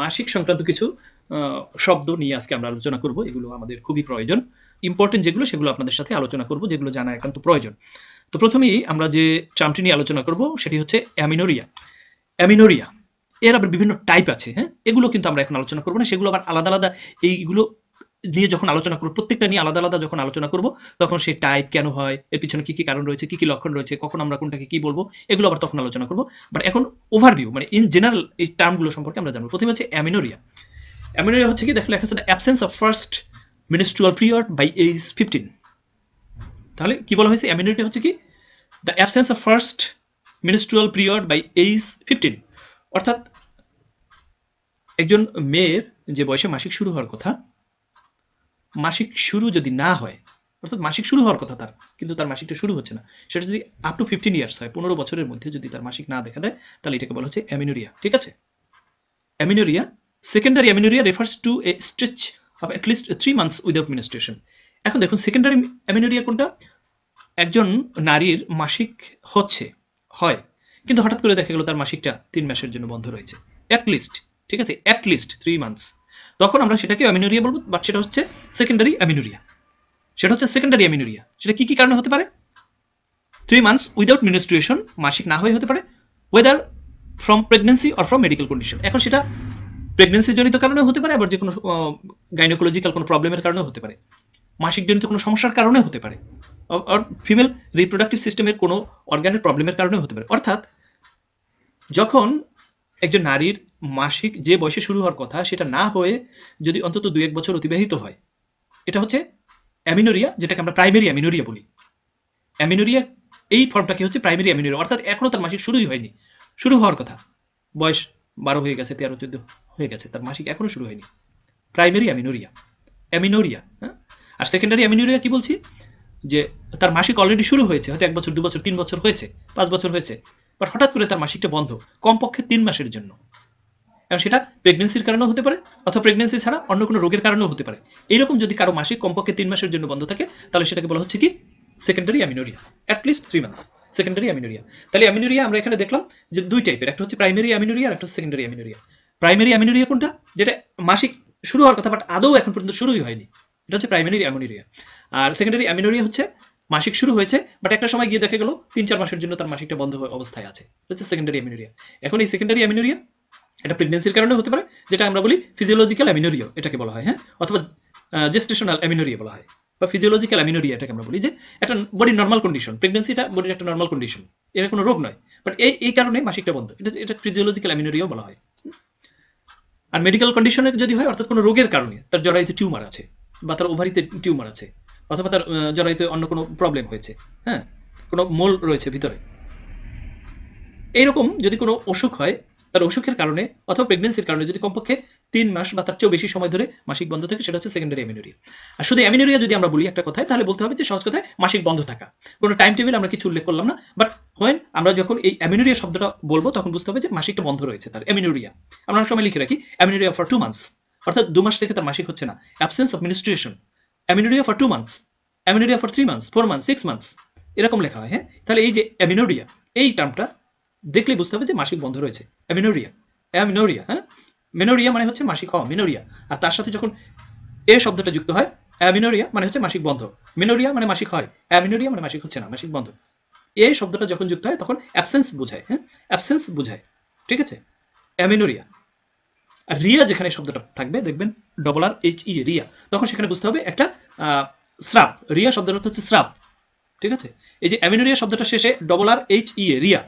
মাসিক সংক্রান্ত কিছু শব্দ নিয়ে আজকে আমরা আলোচনা করব এগুলো আমাদের খুবই প্রয়োজন ইম্পর্টেন্ট যেগুলো সেগুলো আপনাদের সাথে আলোচনা করব যেগুলো জানা একান্ত প্রয়োজন তো প্রথমেই আমরা যে চামটি নিয়ে আলোচনা করব সেটি হচ্ছে অ্যামিনোরিয়া অ্যামিনোরিয়া এর আবার বিভিন্ন টাইপ আছে হ্যাঁ এগুলো কিন্তু আমরা এখন আলোচনা করবো না সেগুলো আবার আলাদা আলাদা এইগুলো নিয়ে যখন আলোচনা করবো প্রত্যেকটা নিয়ে আলাদা আলাদা যখন আলোচনা করবো তখন সেই টাইপ কেন হয় এর পিছনে কী কী কারণ রয়েছে কী কী লক্ষণ রয়েছে কখন আমরা কোনটাকে কী বলবো এগুলো আবার তখন আলোচনা করবো বাট এখন ওভারভিউ মানে ইন জেনারেল এই টার্মগুলো সম্পর্কে আমরা জানবো প্রথমে হচ্ছে অ্যামিনোরিয়া অ্যামিনোরিয়া হচ্ছে কি দেখলে এখন absence of first menstrual period by age fifteen তাহলে কি বলা হয়েছে অ্যামিনোরিয়া হচ্ছে কি the absence of first menstrual period by age fifteen অর্থাৎ একজন মেয়ের যে বয়সে মাসিক শুরু হওয়ার কথা মাসিক শুরু যদি না হয় অর্থাৎ মাসিক শুরু হওয়ার কথা তার কিন্তু তার মাসিকটা শুরু হচ্ছে না সেটা যদি আপ টু ফিফটিন ইয়ার্স হয় পনেরো বছরের মধ্যে যদি তার মাসিক না দেখা দেয় তাহলে এটাকে বলা হচ্ছে অ্যামিনোরিয়া ঠিক আছে amenorrhea secondary amenorrhea refers to a stretch of at least three months without menstruation এখন দেখুন সেকেন্ডারি অ্যামিনোরিয়া কোনটা একজন নারীর মাসিক হচ্ছে হয় কিন্তু হঠাৎ করে দেখা গেল তার মাসিকটা তিন মাসের জন্য বন্ধ রয়েছে অ্যাটলিস্ট ঠিক আছে অ্যাটলিস্ট থ্রি মান্থস তখন আমরা সেটাকে অ্যামিনোরিয়া বলবো বাট সেটা হচ্ছে সেকেন্ডারি অ্যামিনোরিয়া সেটা হচ্ছে সেকেন্ডারি অ্যামিনোরিয়া সেটা কি কি কারণে হতে পারে থ্রি মান্থস উইদাউট মিনিস্ট্রুয়েশন মাসিক না হয়ে হতে পারে whether from pregnancy or from medical condition এখন সেটা প্রেগনেন্সি জনিত কারণে হতে পারে আবার যে কোনো গাইনোকোলজিক্যাল কোনো প্রবলেমের কারণেও হতে পারে মাসিকজনিত কোনো সমস্যার কারণে হতে পারে ফিমেল রিপ্রোডাক্টিভ সিস্টেমের কোনো অর্গানের প্রবলেমের কারণেও হতে পারে অর্থাৎ যখন একজন নারীর মাসিক যে বয়সে শুরু হওয়ার কথা সেটা না হয়ে যদি অন্তত দু এক বছর অতিবাহিত হয় এটা হচ্ছে অ্যামিনোরিয়া যেটাকে আমরা প্রাইমারি অ্যামিনোরিয়া বলি অ্যামিনোরিয়া এই ফর্মটাকে হচ্ছে প্রাইমারি অ্যামিনোরিয়া অর্থাৎ এখনও তার মাসিক শুরুই হয়নি শুরু হওয়ার কথা বয়স বারো হয়ে গেছে তেরো চোদ্দ হয়ে গেছে তার মাসিক এখনও শুরু হয়নি প্রাইমারি অ্যামিনোরিয়া অ্যামিনোরিয়া হ্যাঁ আর সেকেন্ডারি অ্যামিনোরিয়া কি বলছি যে তার মাসিক অলরেডি শুরু হয়েছে হয়তো এক বছর দু বছর তিন বছর হয়েছে পাঁচ বছর হয়েছে বাট হঠাৎ করে তার মাসিকটা বন্ধ কমপক্ষে তিন মাসের জন্য কারণ সেটা প্রেগনেন্সির কারণেও হতে পারে অথবা প্রেগনেন্সি ছাড়া অন্য কোনো রোগের কারণেও হতে পারে এরকম যদি কারো মাসিক কমপক্ষে তিন মাসের জন্য বন্ধ থাকে তাহলে সেটাকে বলা হচ্ছে কি secondary amenorrhea at least three months secondary amenorrhea তাহলে অ্যামিনোরিয়া আমরা এখানে দেখলাম যে দুই টাইপের একটা হচ্ছে প্রাইমারি অ্যামিনোরিয়া আর একটা সেকেন্ডারি অ্যামিনোরিয়া প্রাইমারি অ্যামিনোরিয়া কোনটা যেটা মাসিক শুরু হওয়ার কথা বাট আদৌ এখন পর্যন্ত শুরুই হয়নি এটা হচ্ছে প্রাইমারি অ্যামিনোরিয়া আর সেকেন্ডারি অ্যামিনোরিয়া হচ্ছে মাসিক শুরু হয়েছে বাট একটা সময় গিয়ে দেখা গেল তিন চার মাসের জন্য তার মাসিকটা বন্ধ অবস্থায় আছে হচ্ছে সেকেন্ডারি অ্যামিনোরিয়া এখন এই সেকেন্ডারি অ্যামিনোরিয়া এটা প্রেগনেন্সির কারণে হতে পারে যেটা আমরা বলি ফিজিওলজিক্যাল অ্যামিনোরিও এটাকে বলা হয় হ্যাঁ অথবা জেস্টেশনাল অ্যামিনোরিয়া বলা হয় বা ফিজিওলজিক্যাল অ্যামিনোরিয়া এটাকে আমরা বলি যে একটা বডি নর্মাল কন্ডিশন প্রেগনেন্সিটা বডির একটা নর্মাল কন্ডিশন এটা কোনো রোগ নয় বাট এই এই কারণে মাসিকটা বন্ধ এটা এটা ফিজিওলজিক্যাল অ্যামিনোরিয়াও বলা হয় আর মেডিকেল কন্ডিশনে যদি হয় অর্থাৎ কোনো রোগের কারণে তার জরাইতে টিউমার আছে বা তার ওভারিতে টিউমার আছে অথবা তার জরাইতে অন্য কোনো প্রবলেম হয়েছে হ্যাঁ কোনো মোল রয়েছে ভিতরে এইরকম যদি কোনো অসুখ হয় তার অসুখের কারণে অথবা প্রেগনেন্সির কারণে যদি কমপক্ষে তিন মাস বা তার চেয়েও বেশি সময় ধরে মাসিক বন্ধ থাকে সেটা হচ্ছে সেকেন্ডারি অ্যামিনোরিয়া আর শুধু অ্যামিনোরিয়া যদি আমরা বলি একটা কথায় তাহলে বলতে হবে যে সহজ কথায় মাসিক বন্ধ থাকা কোনো টাইম টেবিল আমরা কিছু উল্লেখ করলাম না বাট হোয়েন আমরা যখন এই অ্যামিনোরিয়া শব্দটা বলবো তখন বুঝতে হবে যে মাসিকটা বন্ধ রয়েছে তার অ্যামিনোরিয়া আমরা অনেক সময় লিখে রাখি অ্যামিনোরিয়া ফর টু মান্থস অর্থাৎ দু মাস থেকে তার মাসিক হচ্ছে না absence of menstruation amenorrhea for two months amenorrhea for three months four months six months এরকম লেখা হয় হ্যাঁ তাহলে এই যে অ্যামিনোরিয়া এই টার্মটা দেখলে বুঝতে হবে যে মাসিক বন্ধ রয়েছে অ্যামিনোরিয়া অ্যামিনোরিয়া হ্যাঁ মেনোরিয়া মানে হচ্ছে মাসিক হওয়া মেনোরিয়া আর তার সাথে যখন এ শব্দটা যুক্ত হয় অ্যামিনোরিয়া মানে হচ্ছে মাসিক বন্ধ মেনোরিয়া মানে মাসিক হয় অ্যামিনোরিয়া মানে মাসিক হচ্ছে না মাসিক বন্ধ এই শব্দটা যখন যুক্ত হয় তখন অ্যাবসেন্স বোঝায় হ্যাঁ অ্যাবসেন্স বোঝায় ঠিক আছে অ্যামিনোরিয়া আর রিয়া যেখানে শব্দটা থাকবে দেখবেন ডবল আর এইচ ই রিয়া তখন সেখানে বুঝতে হবে একটা স্রাব রিয়া শব্দটা হচ্ছে স্রাব ঠিক আছে এই যে অ্যামিনোরিয়া শব্দটা শেষে ডবল আর এইচ ই রিয়া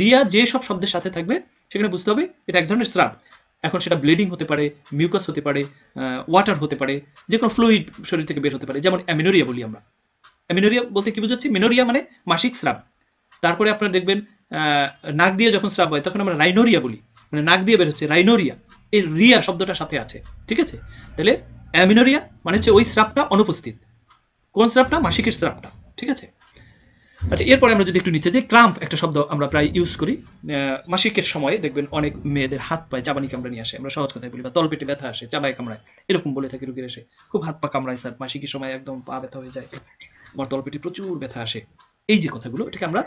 রিয়া যে সব শব্দের সাথে থাকবে সেখানে বুঝতে হবে এটা এক ধরনের স্রাব এখন সেটা ব্লিডিং হতে পারে মিউকাস হতে পারে ওয়াটার হতে পারে যে কোনো ফ্লুইড শরীর থেকে বের হতে পারে যেমন অ্যামিনোরিয়া বলি আমরা অ্যামিনোরিয়া বলতে কি বুঝাচ্ছি মেনোরিয়া মানে মাসিক স্রাব তারপরে আপনারা দেখবেন নাক দিয়ে যখন স্রাব হয় তখন আমরা রাইনোরিয়া বলি মানে নাক দিয়ে বের হচ্ছে রাইনোরিয়া এই রিয়া শব্দটা সাথে আছে ঠিক আছে তাহলে অ্যামিনোরিয়া মানে হচ্ছে ওই স্রাবটা অনুপস্থিত কোন স্রাবটা মাসিকের স্রাবটা ঠিক আছে আচ্ছা এরপরে আমরা যদি একটু নিচে যাই ক্লাম্প একটা শব্দ আমরা প্রায় ইউজ করি মাসিকের সময়ে দেখবেন অনেক মেয়েদের হাত পায়ে চাবানি কামড়া নিয়ে আসে আমরা সহজ কথায় বলি বা তলপেটে ব্যথা আসে চাবাই কামড়ায় এরকম বলে থাকি রুগীর এসে খুব হাত পা কামড়ায় স্যার মাসিকের সময় একদম পা ব্যথা হয়ে যায় আমার তলপেটে প্রচুর ব্যথা আসে এই যে কথাগুলো এটাকে আমরা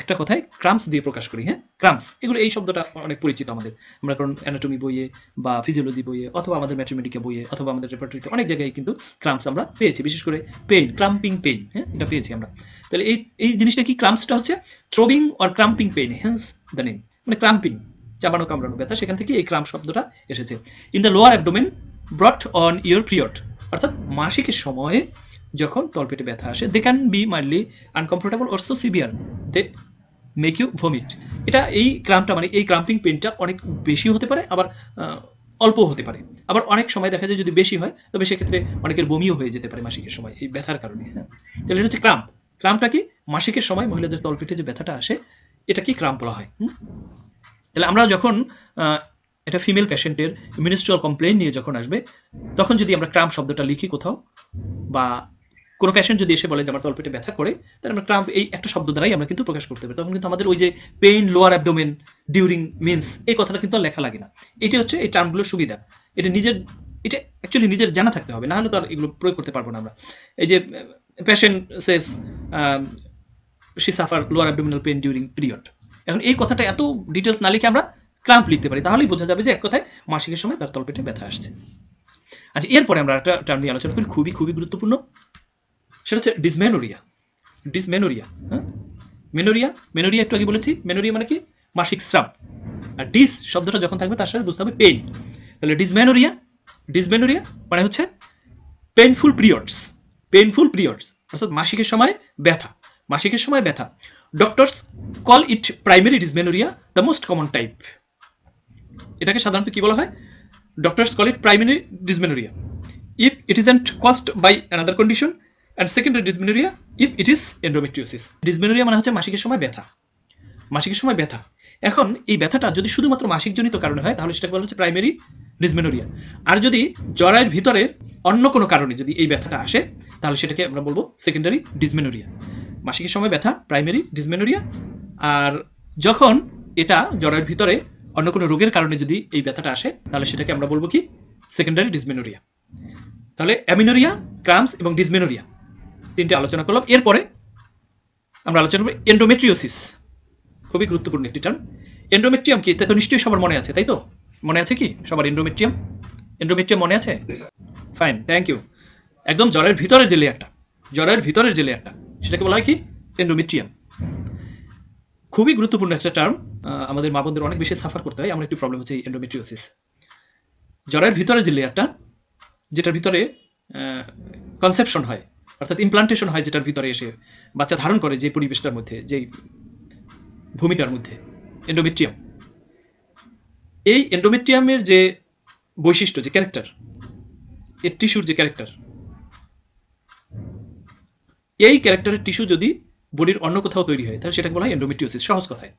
একটা কথায় ক্রাম্পস দিয়ে প্রকাশ করি হ্যাঁ ক্রাম্পস এগুলো এই শব্দটা অনেক পরিচিত আমাদের আমরা কারণ অ্যানাটমি বইয়ে বা ফিজিওলজি বইয়ে অথবা আমাদের ম্যাথমেটিকা বইয়ে অথবা আমাদের রেপার্টরিতে অনেক জায়গায় কিন্তু ক্রাম্পস আমরা পেয়েছি বিশেষ করে পেন ক্রাম্পিং পেন হ্যাঁ এটা পেয়েছি আমরা তাহলে এই এই জিনিসটা কি ক্রাম্পসটা হচ্ছে throbbing or cramping pain hence the name মানে ক্রাম্পিং চাপানো কামড়ানো ব্যথা সেখান থেকে এই ক্রাম্প শব্দটা এসেছে in the lower abdomen brought on your period অর্থাৎ মাসিকের সময়ে যখন তলপেটে ব্যথা আসে they can be mildly uncomfortable or so severe they make you vomit এটা এই ক্রাম্পটা মানে এই ক্রাম্পিং পেনটা অনেক বেশি হতে পারে আবার অল্প হতে পারে আবার অনেক সময় দেখা যায় যদি বেশি হয় তবে সেক্ষেত্রে অনেকের বমিও হয়ে যেতে পারে মাসিকের সময় এই ব্যথার কারণে হ্যাঁ তাহলে এটা হচ্ছে ক্রাম্প ক্রাম্পটা কি মাসিকের সময় মহিলাদের তলপেটে যে ব্যথাটা আসে এটা কি ক্রাম্প বলা হয় তাহলে আমরা যখন এটা ফিমেল পেশেন্টের মিনিস্ট্রাল কমপ্লেন নিয়ে যখন আসবে তখন যদি আমরা ক্রাম শব্দটা লিখি কোথাও বা কোনো প্যাশন যদি এসে বলে যে আমার তলপেটে ব্যথা করে তাহলে আমরা ক্রাম্প এই একটা শব্দ দ্বারাই আমরা কিন্তু প্রকাশ করতে পারি তখন কিন্তু আমাদের ওই যে pain lower abdomen during menses এই কথাটা কিন্তু লেখা লাগে না এটি হচ্ছে এই টার্মগুলোর সুবিধা এটা নিজের এটা অ্যাকচুয়ালি নিজের জানা থাকতে হবে না হলে তো আর এগুলো প্রয়োগ করতে পারবো না আমরা এই যে patient says she suffer lower abdominal pain during period এখন এই কথাটা এত ডিটেলস না লিখে আমরা ক্রাম্প লিখতে পারি তাহলেই বোঝা যাবে যে এক কথায় মাসিকের সময় তার তলপেটে ব্যথা আসছে আচ্ছা এরপরে আমরা একটা টার্ম নিয়ে আলোচনা করি খুবই খুবই গুরুত্বপূর্ণ সেটা হচ্ছে ডিসমেনোরিয়া ডিসমেনোরিয়া হ্যাঁ মেনোরিয়া মেনোরিয়া একটু আগে বলেছি মেনোরিয়া মানে কি মাসিক স্রাব আর ডিস শব্দটা যখন থাকবে তার সাথে বুঝতে হবে পেন তাহলে ডিসমেনোরিয়া ডিসমেনোরিয়া মানে হচ্ছে পেনফুল পিরিয়ডস পেনফুল পিরিয়ডস অর্থাৎ মাসিকের সময় ব্যথা মাসিকের সময় ব্যথা doctors call it primary dysmenorrhea the most common type এটাকে সাধারণত কি বলা হয় doctors call it primary dysmenorrhea if it is and caused by another condition and secondary dysmenorrhea if it is endometriosis dysmenorrhea মানে হচ্ছে মাসিকের সময় ব্যথা মাসিকের সময় ব্যথা এখন এই ব্যথাটা যদি শুধুমাত্র মাসিকজনিত কারণে হয় তাহলে সেটাকে বলা হচ্ছে প্রাইমারি ডিসমেনোরিয়া আর যদি জরায়ের ভিতরে অন্য কোনো কারণে যদি এই ব্যথাটা আসে তাহলে সেটাকে আমরা বলবো সেকেন্ডারি ডিসমেনোরিয়া মাসিকের সময় ব্যথা প্রাইমারি ডিসমেনোরিয়া আর যখন এটা জরায়ের ভিতরে অন্য কোনো রোগের কারণে যদি এই ব্যথাটা আসে তাহলে সেটাকে আমরা বলবো কি সেকেন্ডারি ডিসমেনোরিয়া তাহলে অ্যামিনোরিয়া ক্রামস এবং ডিসমেনোরিয়া তিনটে আলোচনা করলাম এরপরে আমরা আলোচনা করবো এন্ডোমেট্রিওসিস খুবই গুরুত্বপূর্ণ একটি টার্ম এন্ডোমেট্রিয়াম কি তা নিশ্চয়ই সবার মনে আছে তাই তো মনে আছে কি সবার এন্ডোমেট্রিয়াম এন্ডোমেট্রিয়াম মনে আছে ফাইন থ্যাংক ইউ একদম জ্বরের ভিতরের যে লেয়ারটা জ্বরের ভিতরের যে লেয়ারটা সেটাকে বলা হয় কি এন্ডোমেট্রিয়াম খুবই গুরুত্বপূর্ণ একটা টার্ম আমাদের মা বোনদের অনেক বেশি সাফার করতে হয় আমার একটি প্রবলেম হচ্ছে এন্ডোমেট্রিওসিস জ্বরের ভিতরে যে লেয়ারটা যেটার ভিতরে কনসেপশন হয় অর্থাৎ ইমপ্লান্টেশন হয় যেটার ভিতরে এসে বাচ্চা ধারণ করে যে পরিবেশটার মধ্যে যেই ভূমিটার মধ্যে এন্ডোমেট্রিয়াম এই এন্ডোমেট্রিয়ামের যে বৈশিষ্ট্য যে ক্যারেক্টার এ টিস্যুর যে ক্যারেক্টার এই ক্যারেক্টারের টিস্যু যদি বডির অন্য কোথাও তৈরি হয় তাহলে সেটাকে বলা হয় এন্ডোমেট্রিওসিস সহজ কথায়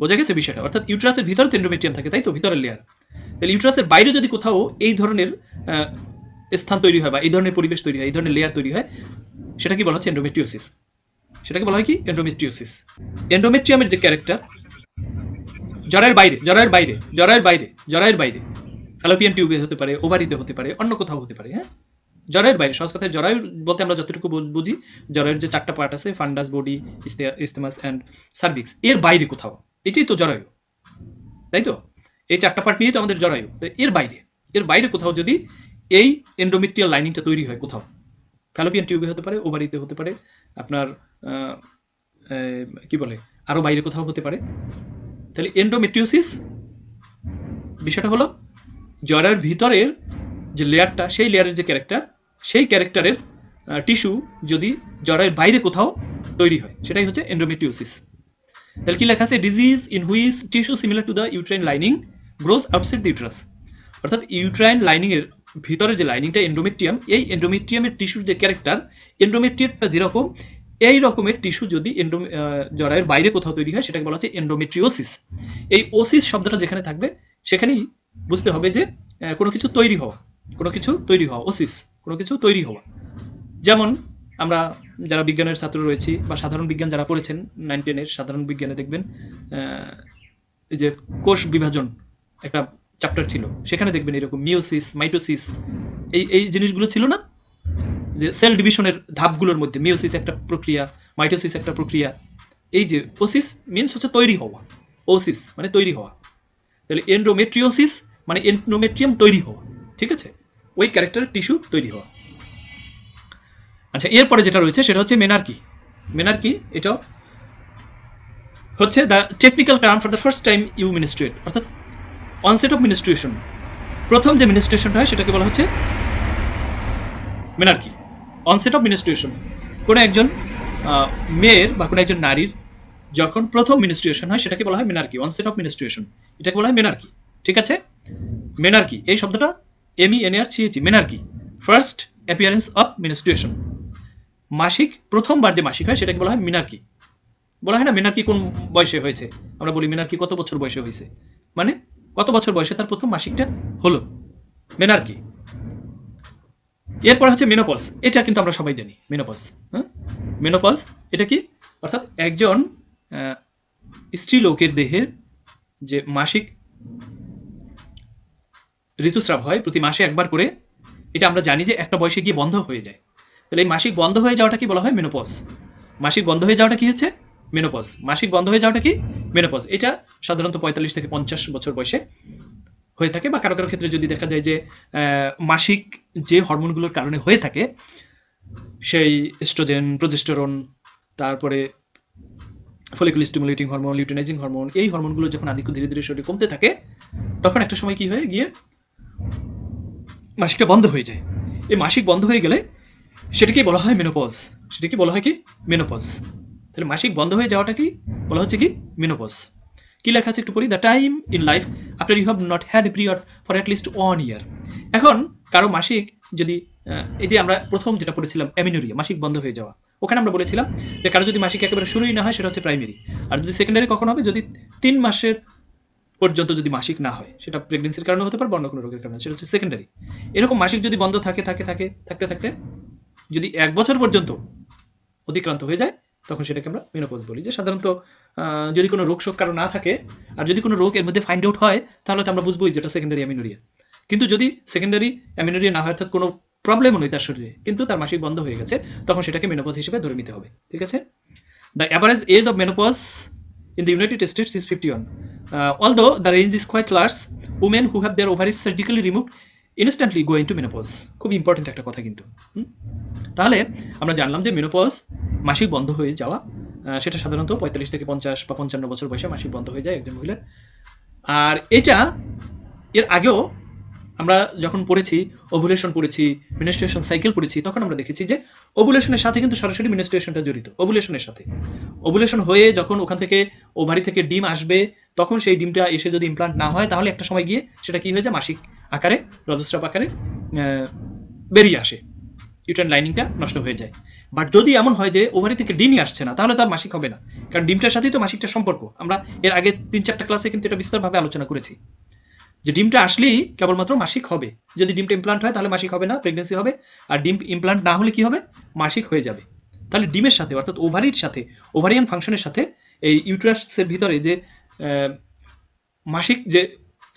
বোঝা গেছে বিষয়টা অর্থাৎ ইউট্রাসের ভিতরে তো এন্ডোমেট্রিয়াম থাকে তাই তো ভিতরের লেয়ার তাহলে ইউট্রাসের বাইরে যদি কোথাও এই ধরনের স্থান তৈরি হয় বা এই ধরনের পরিবেশ তৈরি হয় এই ধরনের লেয়ার তৈরি হয় সেটা কি বলা হচ্ছে এন্ডোমেট্রিওসিস সেটাকে বলা হয় কি এন্ডোমেট্রিওসিস এন্ডোমেট্রিয়ামের যে ক্যারেক্টার জরায়ের বাইরে জরায়ের বাইরে জরায়ের বাইরে জরায়ের বাইরে ফ্যালোপিয়ান টিউবে হতে পারে ওভারিতে হতে পারে অন্য কোথাও হতে পারে হ্যাঁ জরায়ের বাইরে সহজ কথায় জরায়ু বলতে আমরা যতটুকু বুঝি জরায়ের যে চারটা পার্ট আছে fundus body isthmus and cervix এর বাইরে কোথাও এটাই তো জরায়ু তাই তো এই চারটা পার্ট নিয়ে তো আমাদের জরায়ু তো এর বাইরে এর বাইরে কোথাও যদি এই এন্ডোমেট্রিয়াল লাইনিংটা তৈরি হয় কোথাও ফ্যালোপিয়ান টিউবে হতে পারে ওভারিতে হতে পারে আপনার কি বলে আরও বাইরে কোথাও হতে পারে তাহলে এন্ডোমেট্রিওসিস বিষয়টা হলো জরার ভিতরের যে লেয়ারটা সেই লেয়ারের যে ক্যারেক্টার সেই ক্যারেক্টারের টিস্যু যদি জরায়ের বাইরে কোথাও তৈরি হয় সেটাই হচ্ছে এন্ডোমেট্রিওসিস তাহলে কি লেখা আছে disease in which tissue similar to the uterine lining grows outside the uterus অর্থাৎ ইউট্রাইন লাইনিংয়ের ভিতরে যে লাইনিংটা এন্ডোমেট্রিয়াম এই এন্ডোমেট্রিয়ামের টিস্যুর যে ক্যারেক্টার এন্ডোমেট্রিয়ামটা যেরকম এই রকমের টিস্যু যদি এন্ডো জরায়ের বাইরে কোথাও তৈরি হয় সেটাকে বলা হচ্ছে এন্ডোমেট্রিওসিস এই ওসিস শব্দটা যেখানে থাকবে সেখানেই বুঝতে হবে যে কোনো কিছু তৈরি হওয়া কোনো কিছু তৈরি হওয়া ওসিস কোনো কিছু তৈরি হওয়া যেমন আমরা যারা বিজ্ঞানের ছাত্র রয়েছি বা সাধারণ বিজ্ঞান যারা পড়েছেন নাইন টেনের সাধারণ বিজ্ঞানে দেখবেন যে কোষ বিভাজন একটা চ্যাপ্টার ছিল সেখানে দেখবেন এরকম মিওসিস মাইটোসিস এই এই জিনিসগুলো ছিল না যে সেল ডিভিশনের ধাপগুলোর মধ্যে মিওসিস একটা প্রক্রিয়া মাইটোসিস একটা প্রক্রিয়া এই যে ওসিস মিনস হচ্ছে তৈরি হওয়া ওসিস মানে তৈরি হওয়া তাহলে এন্ড্রোমেট্রিওসিস মানে এন্ড্রোমেট্রিয়াম তৈরি হওয়া ঠিক আছে ওই ক্যারেক্টারের টিস্যু তৈরি হওয়া আচ্ছা এরপরে যেটা রয়েছে সেটা হচ্ছে মেনার্কি মেনার্কি এটা হচ্ছে the technical term for the first time you menstruate অর্থাৎ অনসেট অফ মিনিস্ট্রেশন প্রথম যে মিনিস্ট্রেশনটা হয় সেটাকে বলা হচ্ছে মেনার্কি অনসেট অফ মিনিস্ট্রেশন কোনো একজন মেয়ের বা কোনো একজন নারীর যখন প্রথম মিনিস্ট্রেশন হয় সেটাকে বলা হয় মেনার্কি অনসেট অফ মিনিস্ট্রেশন এটাকে বলা হয় মেনার্কি ঠিক আছে মেনার্কি এই শব্দটা M E N R C H E menarche first appearance of menstruation মাসিক প্রথমবার যে মাসিক হয় সেটাকে বলা হয় মিনার্কি বলা হয় না মিনার্কি কোন বয়সে হয়েছে আমরা বলি মিনার্কি কত বছর বয়সে হয়েছে মানে কত বছর বয়সে তার প্রথম মাসিকটা হলো মেনার্কি এরপর হচ্ছে মেনোপজ এটা কিন্তু আমরা সবাই জানি মেনোপজ হ্যাঁ মেনোপজ এটা কি অর্থাৎ একজন স্ত্রীলোকের দেহের যে মাসিক ঋতুস্রাব হয় প্রতি মাসে একবার করে এটা আমরা জানি যে একটা বয়সে গিয়ে বন্ধ হয়ে যায় তাহলে এই মাসিক বন্ধ হয়ে যাওয়াটা কি বলা হয় মেনোপজ মাসিক বন্ধ হয়ে যাওয়াটা কি হচ্ছে মেনোপজ মাসিক বন্ধ হয়ে যাওয়াটা কি মেনোপজ এটা সাধারণত পঁয়তাল্লিশ থেকে পঞ্চাশ বছর বয়সে হয়ে থাকে বা কারো কারো ক্ষেত্রে যদি দেখা যায় যে মাসিক যে হরমোনগুলোর কারণে হয়ে থাকে সেই স্ট্রোজেন প্রজেস্টরন তারপরে follicle stimulating hormone luteinizing hormone এই হরমোনগুলো যখন আধিক্য ধীরে ধীরে শরীরে কমতে থাকে তখন একটা সময় কি হয়ে গিয়ে মাসিকটা বন্ধ হয়ে যায় এই মাসিক বন্ধ হয়ে গেলে সেটাকেই বলা হয় মেনোপজ সেটাকে বলা হয় কি মেনোপজ তাহলে মাসিক বন্ধ হয়ে যাওয়াটা কি বলা হচ্ছে কি মিনোপস কি লেখা আছে একটু পড়ি the time in life after you have not had period for at least one year এখন কারো মাসিক যদি এই যে আমরা প্রথম যেটা পড়েছিলাম অ্যামিনোরিয়া মাসিক বন্ধ হয়ে যাওয়া ওখানে আমরা বলেছিলাম যে কারো যদি মাসিক একেবারে শুরুই না হয় সেটা হচ্ছে প্রাইমারি আর যদি সেকেন্ডারি কখন হবে যদি তিন মাসের পর্যন্ত যদি মাসিক না হয় সেটা প্রেগনেন্সির কারণে হতে পারে বা অন্য কোনো রোগের কারণে সেটা হচ্ছে সেকেন্ডারি এরকম মাসিক যদি বন্ধ থাকে থাকে থাকে থাকতে থাকতে যদি এক বছর পর্যন্ত অতিক্রান্ত হয়ে যায় তখন সেটাকে আমরা মেনোপজ বলি যে সাধারণত যদি কোনো রোগ শোক কারো না থাকে আর যদি কোনো রোগ এর মধ্যে ফাইন্ড আউট হয় তাহলে তো আমরা বুঝবোই যেটা সেকেন্ডারি অ্যামিনোরিয়া কিন্তু যদি সেকেন্ডারি অ্যামিনোরিয়া না হয় অর্থাৎ কোনো প্রবলেমও নেই তার শরীরে কিন্তু তার মাসিক বন্ধ হয়ে গেছে তখন সেটাকে মেনোপজ হিসেবে ধরে নিতে হবে ঠিক আছে the average age of menopause in the United States fifty one Uh, although the range is quite large, women who have their ovaries surgically remove instantly going to menopause খুব ইম্পর্টেন্ট একটা কথা কিন্তু তাহলে আমরা জানলাম যে মেনোপজ মাসিক বন্ধ হয়ে যাওয়া সেটা সাধারণত পঁয়তাল্লিশ থেকে পঞ্চাশ বা পঞ্চান্ন বছর বয়সে মাসিক বন্ধ হয়ে যায় একজন মহিলার আর এটা এর আগেও আমরা যখন পড়েছি ওভুলেশন পড়েছি মিনিস্ট্রেশন সাইকেল পড়েছি তখন আমরা দেখেছি যে ওভুলেশনের সাথে কিন্তু সরাসরি মিনিস্ট্রেশনটা জড়িত ওভুলেশনের সাথে ওভুলেশন হয়ে যখন ওখান থেকে ওভারি থেকে ডিম আসবে তখন সেই ডিমটা এসে যদি ইমপ্লান্ট না হয় তাহলে একটা সময় গিয়ে সেটা কি হয়ে যায় মাসিক আকারে রজস্রাব আকারে বেরিয়ে আসে ইউটার্ন লাইনিংটা নষ্ট হয়ে যায় বাট যদি এমন হয় যে ওভারি থেকে ডিমই আসছে না তাহলে তার মাসিক হবে না কারণ ডিমটার সাথেই তো মাসিকটা সম্পর্ক আমরা এর আগে তিন চারটা ক্লাসে কিন্তু এটা বিস্তারভাবে আলোচনা করেছি যে ডিমটা আসলেই কেবলমাত্র মাসিক হবে যদি ডিমটা ইমপ্লান্ট হয় তাহলে মাসিক হবে না প্রেগনেন্সি হবে আর ডিম ইমপ্লান্ট না হলে কি হবে মাসিক হয়ে যাবে তাহলে ডিমের সাথে অর্থাৎ ওভারির সাথে ওভারিয়ান ফাংশনের সাথে এই ইউটারাসের ভিতরে যে মাসিক যে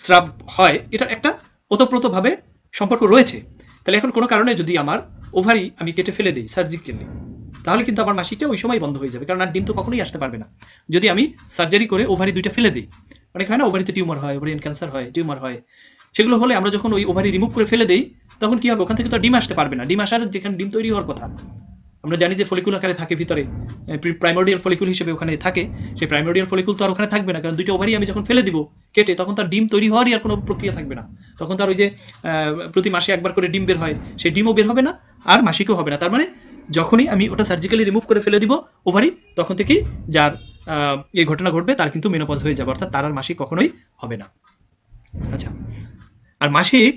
স্রাব হয় এটা একটা ওতপ্রোতভাবে সম্পর্ক রয়েছে তাহলে এখন কোনো কারণে যদি আমার ওভারি আমি কেটে ফেলে দিই সার্জিক্যালি তাহলে কিন্তু আমার মাসিকটা ওই সময় বন্ধ হয়ে যাবে কারণ আর ডিম তো কখনোই আসতে পারবে না যদি আমি সার্জারি করে ওভারি দুইটা ফেলে দিই অনেক হয় না ওভারিতে টিউমার হয় ওভারিয়ান ক্যান্সার হয় টিউমার হয় সেগুলো হলে আমরা যখন ওই ওভারি রিমুভ করে ফেলে দিই তখন কী হবে ওখান থেকে তো ডিম আসতে পারবে না ডিম আসার যেখানে ডিম তৈরি হওয়ার কথা আমরা জানি যে ফলিকুল আকারে থাকে ভিতরে প্রাইমোডিয়াল ফলিকুল হিসেবে ওখানে থাকে সেই প্রাইমোডিয়াল ফলিকুল তো আর ওখানে থাকবে না কারণ দুইটা ওভারই আমি যখন ফেলে দিব কেটে তখন তার ডিম তৈরি হওয়ারই আর কোনো প্রক্রিয়া থাকবে না তখন তার ওই যে প্রতি মাসে একবার করে ডিম বের হয় সেই ডিমও বের হবে না আর মাসিকও হবে না তার মানে যখনই আমি ওটা সার্জিক্যালি রিমুভ করে ফেলে দিব ওভারই তখন থেকেই যার এই ঘটনা ঘটবে তার কিন্তু মেনোপজ হয়ে যাবে অর্থাৎ তার আর মাসিক কখনোই হবে না আচ্ছা আর মাসিক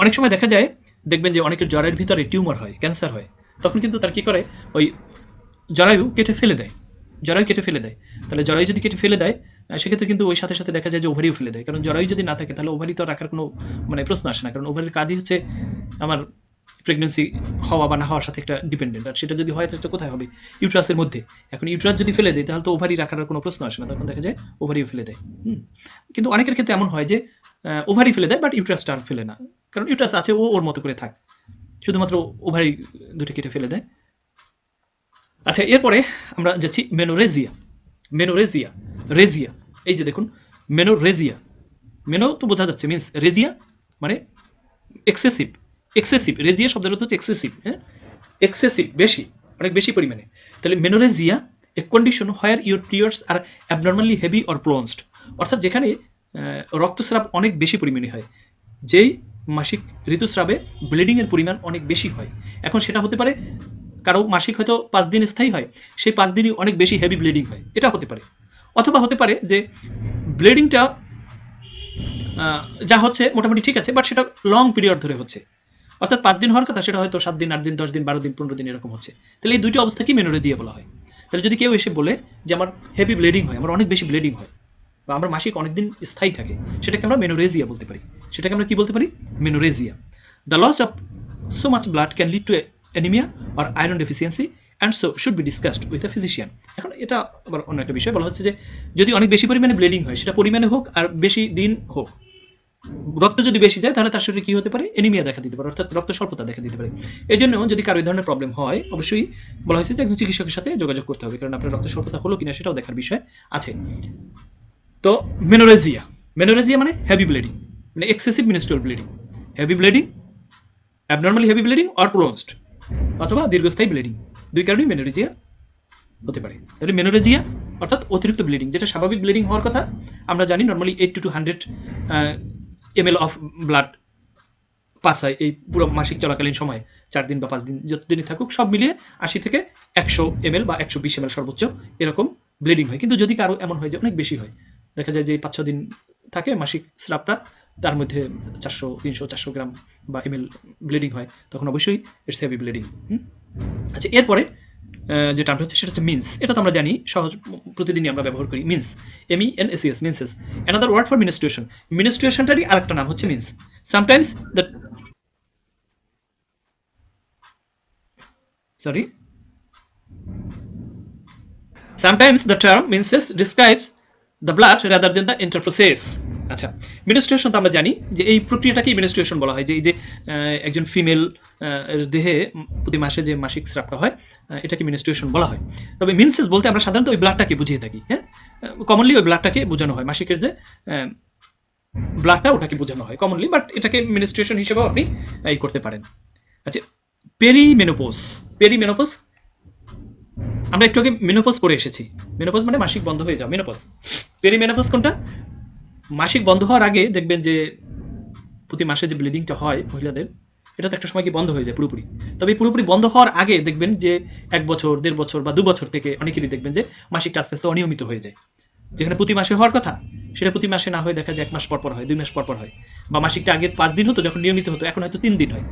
অনেক সময় দেখা যায় দেখবেন যে অনেকের জ্বরের ভিতরে টিউমার হয় ক্যান্সার হয় তখন কিন্তু তার কী করে ওই জরায়ু কেটে ফেলে দেয় জরায়ু কেটে ফেলে দেয় তাহলে জরায়ু যদি কেটে ফেলে দেয় সেক্ষেত্রে কিন্তু ওই সাথে সাথে দেখা যায় যে ওভারিও ফেলে দেয় কারণ জরায়ু যদি না থাকে তাহলে ওভারি তো রাখার কোনো মানে প্রশ্ন আসে না কারণ ওভারির কাজই হচ্ছে আমার প্রেগনেন্সি হওয়া বা না হওয়ার সাথে একটা ডিপেন্ডেন্ট আর সেটা যদি হয় তাহলে কোথায় হবে ইউট্রাসের মধ্যে এখন ইউট্রাস যদি ফেলে দেয় তাহলে তো ওভারি রাখার কোনো প্রশ্ন আসে না তখন দেখা যায় ওভারিও ফেলে দেয় কিন্তু অনেকের ক্ষেত্রে এমন হয় যে ওভারি ফেলে দেয় বাট ইউট্রাস আর ফেলে না কারণ ইউট্রাস আছে ও ওর মতো করে থাক শুধুমাত্র ওভারি দুটি কেটে ফেলে দেয় আচ্ছা এরপরে আমরা যাচ্ছি মেনোরেজিয়া মেনোরেজিয়া রেজিয়া এই যে দেখুন মেনোরেজিয়া মেনো তো বোঝা যাচ্ছে মিনস রেজিয়া মানে এক্সেসিভ এক্সেসিভ রেজিয়া শব্দের অর্থ হচ্ছে এক্সেসিভ হ্যাঁ এক্সেসিভ বেশি অনেক বেশি পরিমাণে তাহলে menorrhagia a condition where your periods are abnormally heavy or prolonged অর্থাৎ যেখানে রক্তস্রাব অনেক বেশি পরিমাণে হয় যেই মাসিক ঋতুস্রাবে ব্লিডিংয়ের পরিমাণ অনেক বেশি হয় এখন সেটা হতে পারে কারো মাসিক হয়তো পাঁচ দিন স্থায়ী হয় সেই পাঁচ দিনই অনেক বেশি হেভি ব্লিডিং হয় এটা হতে পারে অথবা হতে পারে যে ব্লিডিংটা যা হচ্ছে মোটামুটি ঠিক আছে বাট সেটা লং পিরিয়ড ধরে হচ্ছে অর্থাৎ পাঁচ দিন হওয়ার কথা সেটা হয়তো সাত দিন আট দিন দশ দিন বারো দিন পনেরো দিন এরকম হচ্ছে তাহলে এই দুটো অবস্থাকেই দিয়ে বলা হয় তাহলে যদি কেউ এসে বলে যে আমার হেভি ব্লিডিং হয় আমার অনেক বেশি ব্লিডিং হয় বা আমরা মাসিক অনেকদিন স্থায়ী থাকে সেটাকে আমরা মেনোরেজিয়া বলতে পারি সেটাকে আমরা কি বলতে পারি menorrhagia the loss of so much blood can lead to anaemia আর iron deficiency and so should be discussed with a physician এখন এটা আবার অন্য একটা বিষয় বলা হচ্ছে যে যদি অনেক বেশি পরিমাণে ব্লিডিং হয় সেটা পরিমাণে হোক আর বেশি দিন হোক রক্ত যদি বেশি যায় তাহলে তার শরীরে কী হতে পারে এনিমিয়া দেখা দিতে পারে অর্থাৎ রক্ত স্বল্পতা দেখা দিতে পারে এই জন্য যদি কারো এই ধরনের প্রবলেম হয় অবশ্যই বলা হয়েছে যে একজন চিকিৎসকের সাথে যোগাযোগ করতে হবে কারণ আপনার রক্ত স্বল্পতা হলো কিনা সেটাও দেখার বিষয় আছে তো মেনোরেজিয়া মেনোরেজিয়া মানে হেভি ব্লিডিং মানে excessive menstrual bleeding heavy bleeding abnormally heavy bleeding or prolonged অথবা দীর্ঘস্থায়ী ব্লিডিং দুই কারণেই মেনোরেজিয়া হতে পারে তাহলে মেনোরেজিয়া অর্থাৎ অতিরিক্ত ব্লিডিং যেটা স্বাভাবিক ব্লিডিং হওয়ার কথা আমরা জানি normally eight to two hundred M L of blood pass হয় এই পুরো মাসিক চলাকালীন সময়ে চার দিন বা পাঁচ দিন যতদিনই থাকুক সব মিলিয়ে আশি থেকে একশো এম বা একশো বিশ এম সর্বোচ্চ এরকম ব্লিডিং হয় কিন্তু যদি কারো এমন হয় যে অনেক বেশি হয় দেখা যায় যে পাঁচ ছ দিন থাকে মাসিক স্রাবটা তার মধ্যে চারশো তিনশো চারশো গ্রাম বা এম ব্লিডিং হয় তখন অবশ্যই ইটস হেভি ব্লিডিং আচ্ছা এরপরে যে টার্মটা হচ্ছে সেটা হচ্ছে মিন্স এটা তো আমরা জানি সহজ প্রতিদিনই আমরা ব্যবহার করি menses M E N S E S menses another word for menstruation মিনিস্ট্রেশনটারই একটা নাম হচ্ছে menses sometimes the sorry Sometimes the term means describes the blood rather than the entire process আচ্ছা মিনিস্ট্রেশন তো আমরা জানি যে এই প্রক্রিয়াটাকেই মিনিস্ট্রেশন বলা হয় যে এই যে একজন ফিমেল দেহে প্রতি মাসে যে মাসিক স্রাবটা হয় এটাকে মিনিস্ট্রেশন বলা হয় তবে মিনসেস বলতে আমরা সাধারণত ওই ব্লাডটাকে বুঝিয়ে থাকি হ্যাঁ কমনলি ওই ব্লাডটাকে বোঝানো হয় মাসিকের যে ব্লাডটা ওটাকে বোঝানো হয় কমনলি বাট এটাকে মিনিস্ট্রেশন হিসেবেও আপনি এই করতে পারেন আচ্ছা পেরি মেনোপোস পেরি মেনোপোস আমরা একটু আগে মেনোপস পড়ে এসেছি মেনোপস মানে মাসিক বন্ধ হয়ে যাওয়া মেনোপস পেরি মেনোপস কোনটা মাসিক বন্ধ হওয়ার আগে দেখবেন যে প্রতি মাসে যে ব্লিডিংটা হয় মহিলাদের এটা তো একটা সময় কি বন্ধ হয়ে যায় পুরোপুরি তবে পুরোপুরি বন্ধ হওয়ার আগে দেখবেন যে এক বছর দেড় বছর বা দু বছর থেকে অনেকেরই দেখবেন যে মাসিকটা আস্তে আস্তে অনিয়মিত হয়ে যায় যেখানে প্রতি মাসে হওয়ার কথা সেটা প্রতি মাসে না হয়ে দেখা যায় এক মাস পরপর হয় দুই মাস পরপর হয় বা মাসিকটা আগে পাঁচ দিন হতো যখন নিয়মিত হতো এখন হয়তো তিন দিন হয়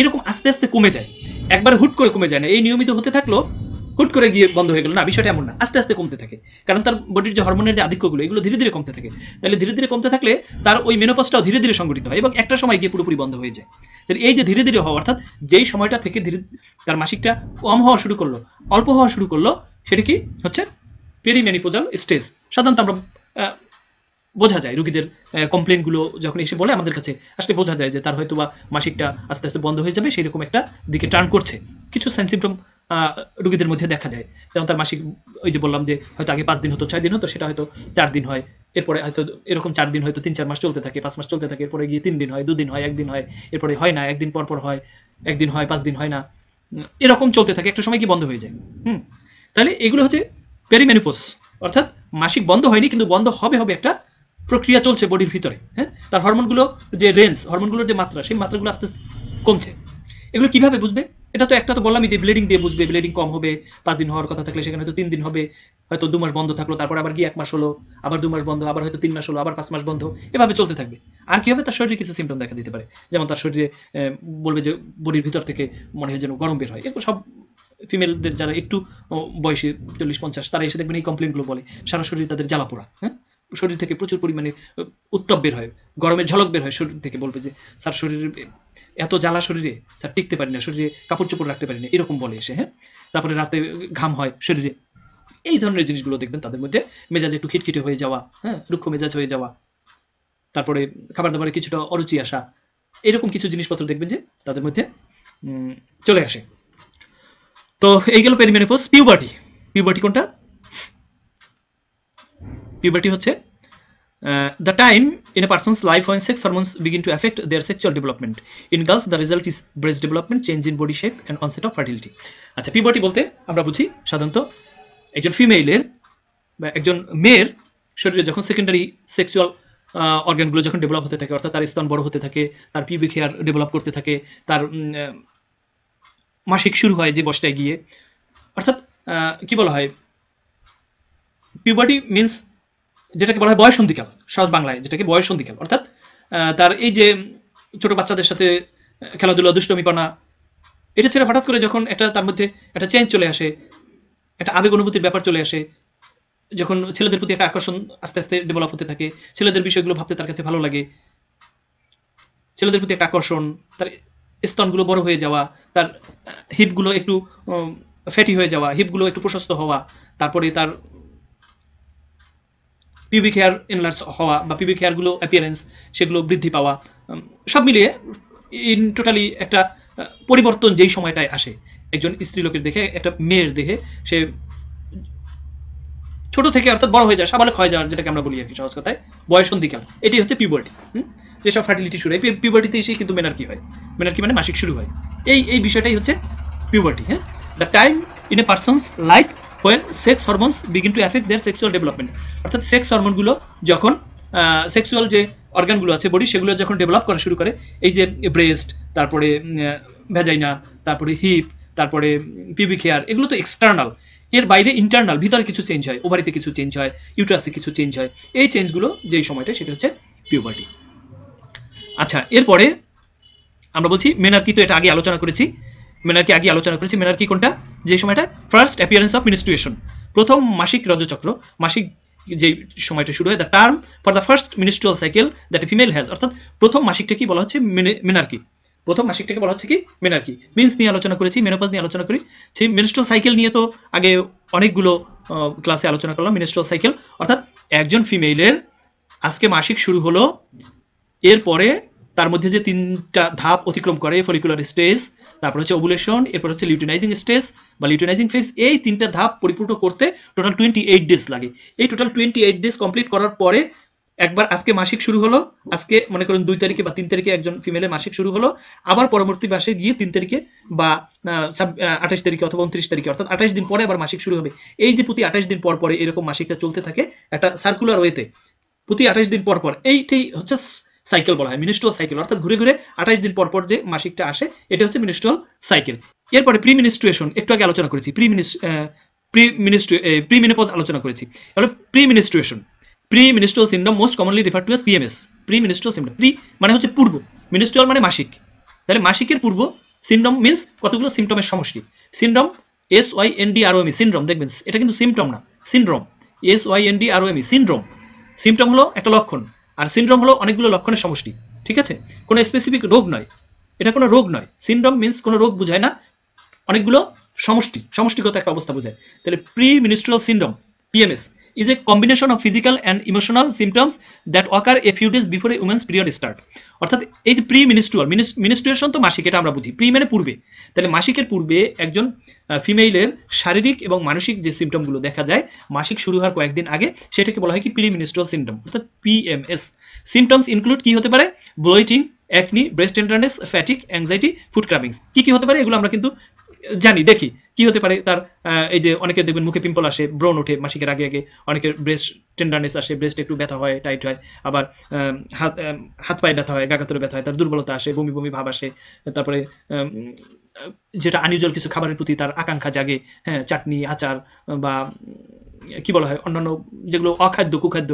এরকম আস্তে আস্তে কমে যায় একবার হুট করে কমে যায় না এই নিয়মিত হতে থাকলো হুট করে গিয়ে বন্ধ হয়ে গেল না বিষয়টা এমন না আস্তে আস্তে কমতে থাকে কারণ তার বডির যে হরমোনের যে আধিক্যগুলো এগুলো ধীরে ধীরে কমতে থাকে তাহলে ধীরে ধীরে কমতে থাকলে তার ওই মেনোপাসটাও ধীরে ধীরে সংগঠিত হয় এবং একটা সময় গিয়ে পুরোপুরি বন্ধ হয়ে যায় তাহলে এই যে ধীরে ধীরে হওয়া অর্থাৎ যেই সময়টা থেকে ধীরে তার মাসিকটা কম হওয়া শুরু করলো অল্প হওয়া শুরু করলো সেটা কি হচ্ছে পেরিমেনিপোজাল স্টেজ সাধারণত আমরা বোঝা যায় রুগীদের কমপ্লেনগুলো যখন এসে বলে আমাদের কাছে আসলে বোঝা যায় যে তার হয়তো বা মাসিকটা আস্তে আস্তে বন্ধ হয়ে যাবে সেই রকম একটা দিকে টার্ন করছে কিছু সেন্সিমটম রুগীদের মধ্যে দেখা যায় যেমন তার মাসিক ওই যে বললাম যে হয়তো আগে পাঁচ দিন হতো ছয় দিন হতো সেটা হয়তো চার দিন হয় এরপরে হয়তো এরকম চার দিন হয়তো তিন চার মাস চলতে থাকে পাঁচ মাস চলতে থাকে এরপরে গিয়ে তিন দিন হয় দুদিন হয় একদিন হয় এরপরে হয় না একদিন পর পর হয় একদিন হয় পাঁচ দিন হয় না এরকম চলতে থাকে একটা সময় কি বন্ধ হয়ে যায় হুম তাহলে এগুলো হচ্ছে প্যারিম্যানিপোস অর্থাৎ মাসিক বন্ধ হয়নি কিন্তু বন্ধ হবে হবে একটা প্রক্রিয়া চলছে বডির ভিতরে হ্যাঁ তার হরমোনগুলো যে রেঞ্জ হরমোনগুলোর যে মাত্রা সেই মাত্রাগুলো আস্তে আস্তে কমছে এগুলো কিভাবে বুঝবে এটা তো একটা তো বললামই যে ব্লিডিং দিয়ে বুঝবে ব্লিডিং কম হবে পাঁচ দিন হওয়ার কথা থাকলে সেখানে হয়তো তিন দিন হবে হয়তো দু মাস বন্ধ থাকলো তারপর আবার গিয়ে এক মাস হলো আবার দু মাস বন্ধ আবার হয়তো তিন মাস হলো আবার পাঁচ মাস বন্ধ এভাবে চলতে থাকবে আর কি হবে তার শরীরে কিছু সিমটম দেখা দিতে পারে যেমন তার শরীরে বলবে যে বডির ভিতর থেকে মনে হয় যেন গরম বের হয় এগুলো সব ফিমেলদের যারা একটু বয়সে চল্লিশ পঞ্চাশ তারা এসে দেখবেন এই কমপ্লেনগুলো বলে সারা শরীর তাদের জ্বালা পোড়া হ্যাঁ শরীর থেকে প্রচুর পরিমাণে উত্তপ বের হয় গরমের ঝলক বের হয় শরীর থেকে বলবে যে স্যার শরীরে এত জ্বালা শরীরে স্যার টিকতে পারি না শরীরে কাপড় চোপড় রাখতে পারি না এরকম বলে এসে হ্যাঁ তারপরে রাতে ঘাম হয় শরীরে এই ধরনের জিনিসগুলো দেখবেন তাদের মধ্যে মেজাজ একটু খিটখিটে হয়ে যাওয়া হ্যাঁ রুক্ষ মেজাজ হয়ে যাওয়া তারপরে খাবার দাবারে কিছুটা অরুচি আসা এরকম কিছু জিনিসপত্র দেখবেন যে তাদের মধ্যে চলে আসে তো এই গেল পেরিমেনোপোজ পিউবার্টি পিউবার্টি কোনটা পিউবার্টি হচ্ছে the time in a person's life when sex hormones begin to affect their sexual development in girls the result is breast development change in body shape and onset of fertility আচ্ছা puberty বলতে আমরা বুঝি সাধারণত একজন ফিমেলের বা একজন মেয়ের শরীরে যখন সেকেন্ডারি সেক্সুয়াল অর্গানগুলো যখন ডেভেলপ হতে থাকে অর্থাৎ তার স্তন বড় হতে থাকে তার পিউবিক হেয়ার ডেভেলপ করতে থাকে তার মাসিক শুরু হয় যে বসটায় গিয়ে অর্থাৎ কি বলা হয় পিউবার্টি মিন্স যেটাকে বলা হয় বয়সন্ধিকাল সহজ বাংলায় যেটাকে বয়সন্ধিকাল অর্থাৎ তার এই যে ছোট বাচ্চাদের সাথে খেলাধুলা দুষ্টমিপনা এটা ছেড়ে হঠাৎ করে যখন একটা তার মধ্যে একটা চেঞ্জ চলে আসে একটা আবেগ অনুভূতির ব্যাপার চলে আসে যখন ছেলেদের প্রতি একটা আকর্ষণ আস্তে আস্তে ডেভেলপ হতে থাকে ছেলেদের বিষয়গুলো ভাবতে তার কাছে ভালো লাগে ছেলেদের প্রতি একটা আকর্ষণ তার স্তনগুলো বড় হয়ে যাওয়া তার হিপগুলো একটু ফ্যাটি হয়ে যাওয়া হিপগুলো একটু প্রশস্ত হওয়া তারপরে তার পিউবিক হেয়ার এনলার্স হওয়া বা পিউবিক হেয়ারগুলো অ্যাপিয়ারেন্স সেগুলো বৃদ্ধি পাওয়া সব মিলিয়ে ইন টোটালি একটা পরিবর্তন যেই সময়টায় আসে একজন স্ত্রী লোকের দেখে একটা মেয়ের দেহে সে ছোট থেকে অর্থাৎ বড় হয়ে যায় সাবালক হয়ে যাওয়ার যেটাকে আমরা বলি আর কি সহজ কথায় বয়স বয়সন্ধিকাল এটি হচ্ছে পিউবার্টি যেসব ফার্টিলিটি শুরু হয় পিউবার্টিতে এসেই কিন্তু মেনার্কি হয় মেনার্কি মানে মাসিক শুরু হয় এই এই বিষয়টাই হচ্ছে পিউবার্টি হ্যাঁ the time in a person's life when sex hormones begin to affect their sexual development অর্থাৎ সেক্স হরমোনগুলো যখন সেক্সুয়াল যে অর্গানগুলো আছে বডি সেগুলো যখন ডেভেলপ করা শুরু করে এই যে ব্রেস্ট তারপরে ভেজাইনা তারপরে হিপ তারপরে পিবি হেয়ার এগুলো তো এক্সটার্নাল এর বাইরে ইন্টারনাল ভিতরে কিছু চেঞ্জ হয় ওভারিতে কিছু চেঞ্জ হয় ইউট্রাসে কিছু চেঞ্জ হয় এই চেঞ্জগুলো যেই সময়টা সেটা হচ্ছে পিউবার্টি আচ্ছা এরপরে আমরা বলছি কি তো এটা আগে আলোচনা করেছি মেনার্কি আগে আলোচনা করেছি মেনার্কি কোনটা যে সময়টা ফার্স্ট অ্যাপিয়ারেন্স অফ মিনিস্ট্রুয়েশন প্রথম মাসিক রজচক্র মাসিক যে সময়টা শুরু হয় the term for the first menstrual cycle that female has অর্থাৎ প্রথম মাসিকটা কি বলা হচ্ছে মেনার্কি প্রথম মাসিকটাকে বলা হচ্ছে কি মেনার্কি মিন্স নিয়ে আলোচনা করেছি মেনোপাজ নিয়ে আলোচনা করি সেই মিনিস্ট্রাল সাইকেল নিয়ে তো আগে অনেকগুলো ক্লাসে আলোচনা করলাম মিনিস্ট্রাল সাইকেল অর্থাৎ একজন ফিমেলের আজকে মাসিক শুরু হলো এরপরে তার মধ্যে যে তিনটা ধাপ অতিক্রম করে ফলিকুলার স্টেজ তারপর হচ্ছে ওবুলেশন এরপর হচ্ছে লিউটিনাইজিং স্টেজ বা লিউটিনাইজিং ফেজ এই তিনটা ধাপ পরিপূর্ণ করতে টোটাল টোয়েন্টি এইট ডেজ লাগে এই total twenty eight days complete করার পরে একবার আজকে মাসিক শুরু হলো আজকে মনে করুন দুই তারিখে বা তিন তারিখে একজন ফিমেলের মাসিক শুরু হলো আবার পরবর্তী মাসে গিয়ে তিন তারিখে বা আঠাশ তারিখে অথবা উনত্রিশ তারিখে অর্থাৎ আঠাশ দিন পরে আবার মাসিক শুরু হবে এই যে প্রতি আঠাশ দিন পর পরে এরকম মাসিকটা চলতে থাকে একটা সার্কুলার ওয়েতে প্রতি আঠাশ দিন পর পর এইটাই হচ্ছে সাইকেল বলা হয় মিনিস্ট্রাল সাইকেল অর্থাৎ ঘুরে ঘুরে আঠাশ দিন পর পর যে মাসিকটা আসে এটা হচ্ছে মিনিস্ট্রাল সাইকেল এরপরে প্রি মিনিস্ট্রুয়েশন একটু আগে আলোচনা করেছি প্রি মিনিস প্রি মিনিস্ট্রি প্রি মিনিপজ আলোচনা করেছি এবার premenstruation premenstrual symptom most commonly refer to as PMS premenstrual symptom pre মানে হচ্ছে পূর্ব মিনিস্ট্রাল মানে মাসিক তাহলে মাসিকের পূর্ব সিমডম মিন্স কতগুলো সিমটমের সমষ্টি syndrome S Y N D R O M E syndrome দেখবেন এটা কিন্তু সিমটম না syndrome S Y N D R O M E syndrome symptom হলো একটা লক্ষণ আর সিনড্রোম হলো অনেকগুলো লক্ষণের সমষ্টি ঠিক আছে কোনো স্পেসিফিক রোগ নয় এটা কোনো রোগ নয় সিনড্রোম মিন্স কোনো রোগ বোঝায় না অনেকগুলো সমষ্টি সমষ্টিগত একটা অবস্থা বোঝায় তাহলে premenstrual syndrome PMS is a combination of physical and emotional symptoms that occur a few days before a women's period start অর্থাৎ এই যে প্রি মিনিস্ট্রুয়াল মিনিস্ট্রুয়েশন তো মাসিক এটা আমরা বুঝি প্রি মানে পূর্বে তাহলে মাসিকের পূর্বে একজন ফিমেলের শারীরিক এবং মানসিক যে সিমটমগুলো দেখা যায় মাসিক শুরু হওয়ার কয়েকদিন আগে সেটাকে বলা হয় কি প্রি মিনিস্ট্রুয়াল সিমটম অর্থাৎ পিএমএস সিমটমস ইনক্লুড কি হতে পারে bloating acne breast tenderness fatigue anxiety food cravings কী কী হতে পারে এগুলো আমরা কিন্তু জানি দেখি কি হতে পারে তার এই যে অনেকের দেখবেন মুখে পিম্পল আসে ব্রণ ওঠে মাসিকের আগে আগে অনেকের ব্রেস্ট টেন্ডারনেস আসে ব্রেস্ট একটু ব্যথা হয় টাইট হয় আবার হাত হাত পায়ে ব্যথা হয় গাগাতরে ব্যথা হয় তার দুর্বলতা আসে বমি বমি ভাব আসে তারপরে যেটা আনইউজুয়াল কিছু খাবারের প্রতি তার আকাঙ্ক্ষা জাগে হ্যাঁ চাটনি আচার বা কি বলা হয় অন্যান্য যেগুলো অখাদ্য কুখাদ্য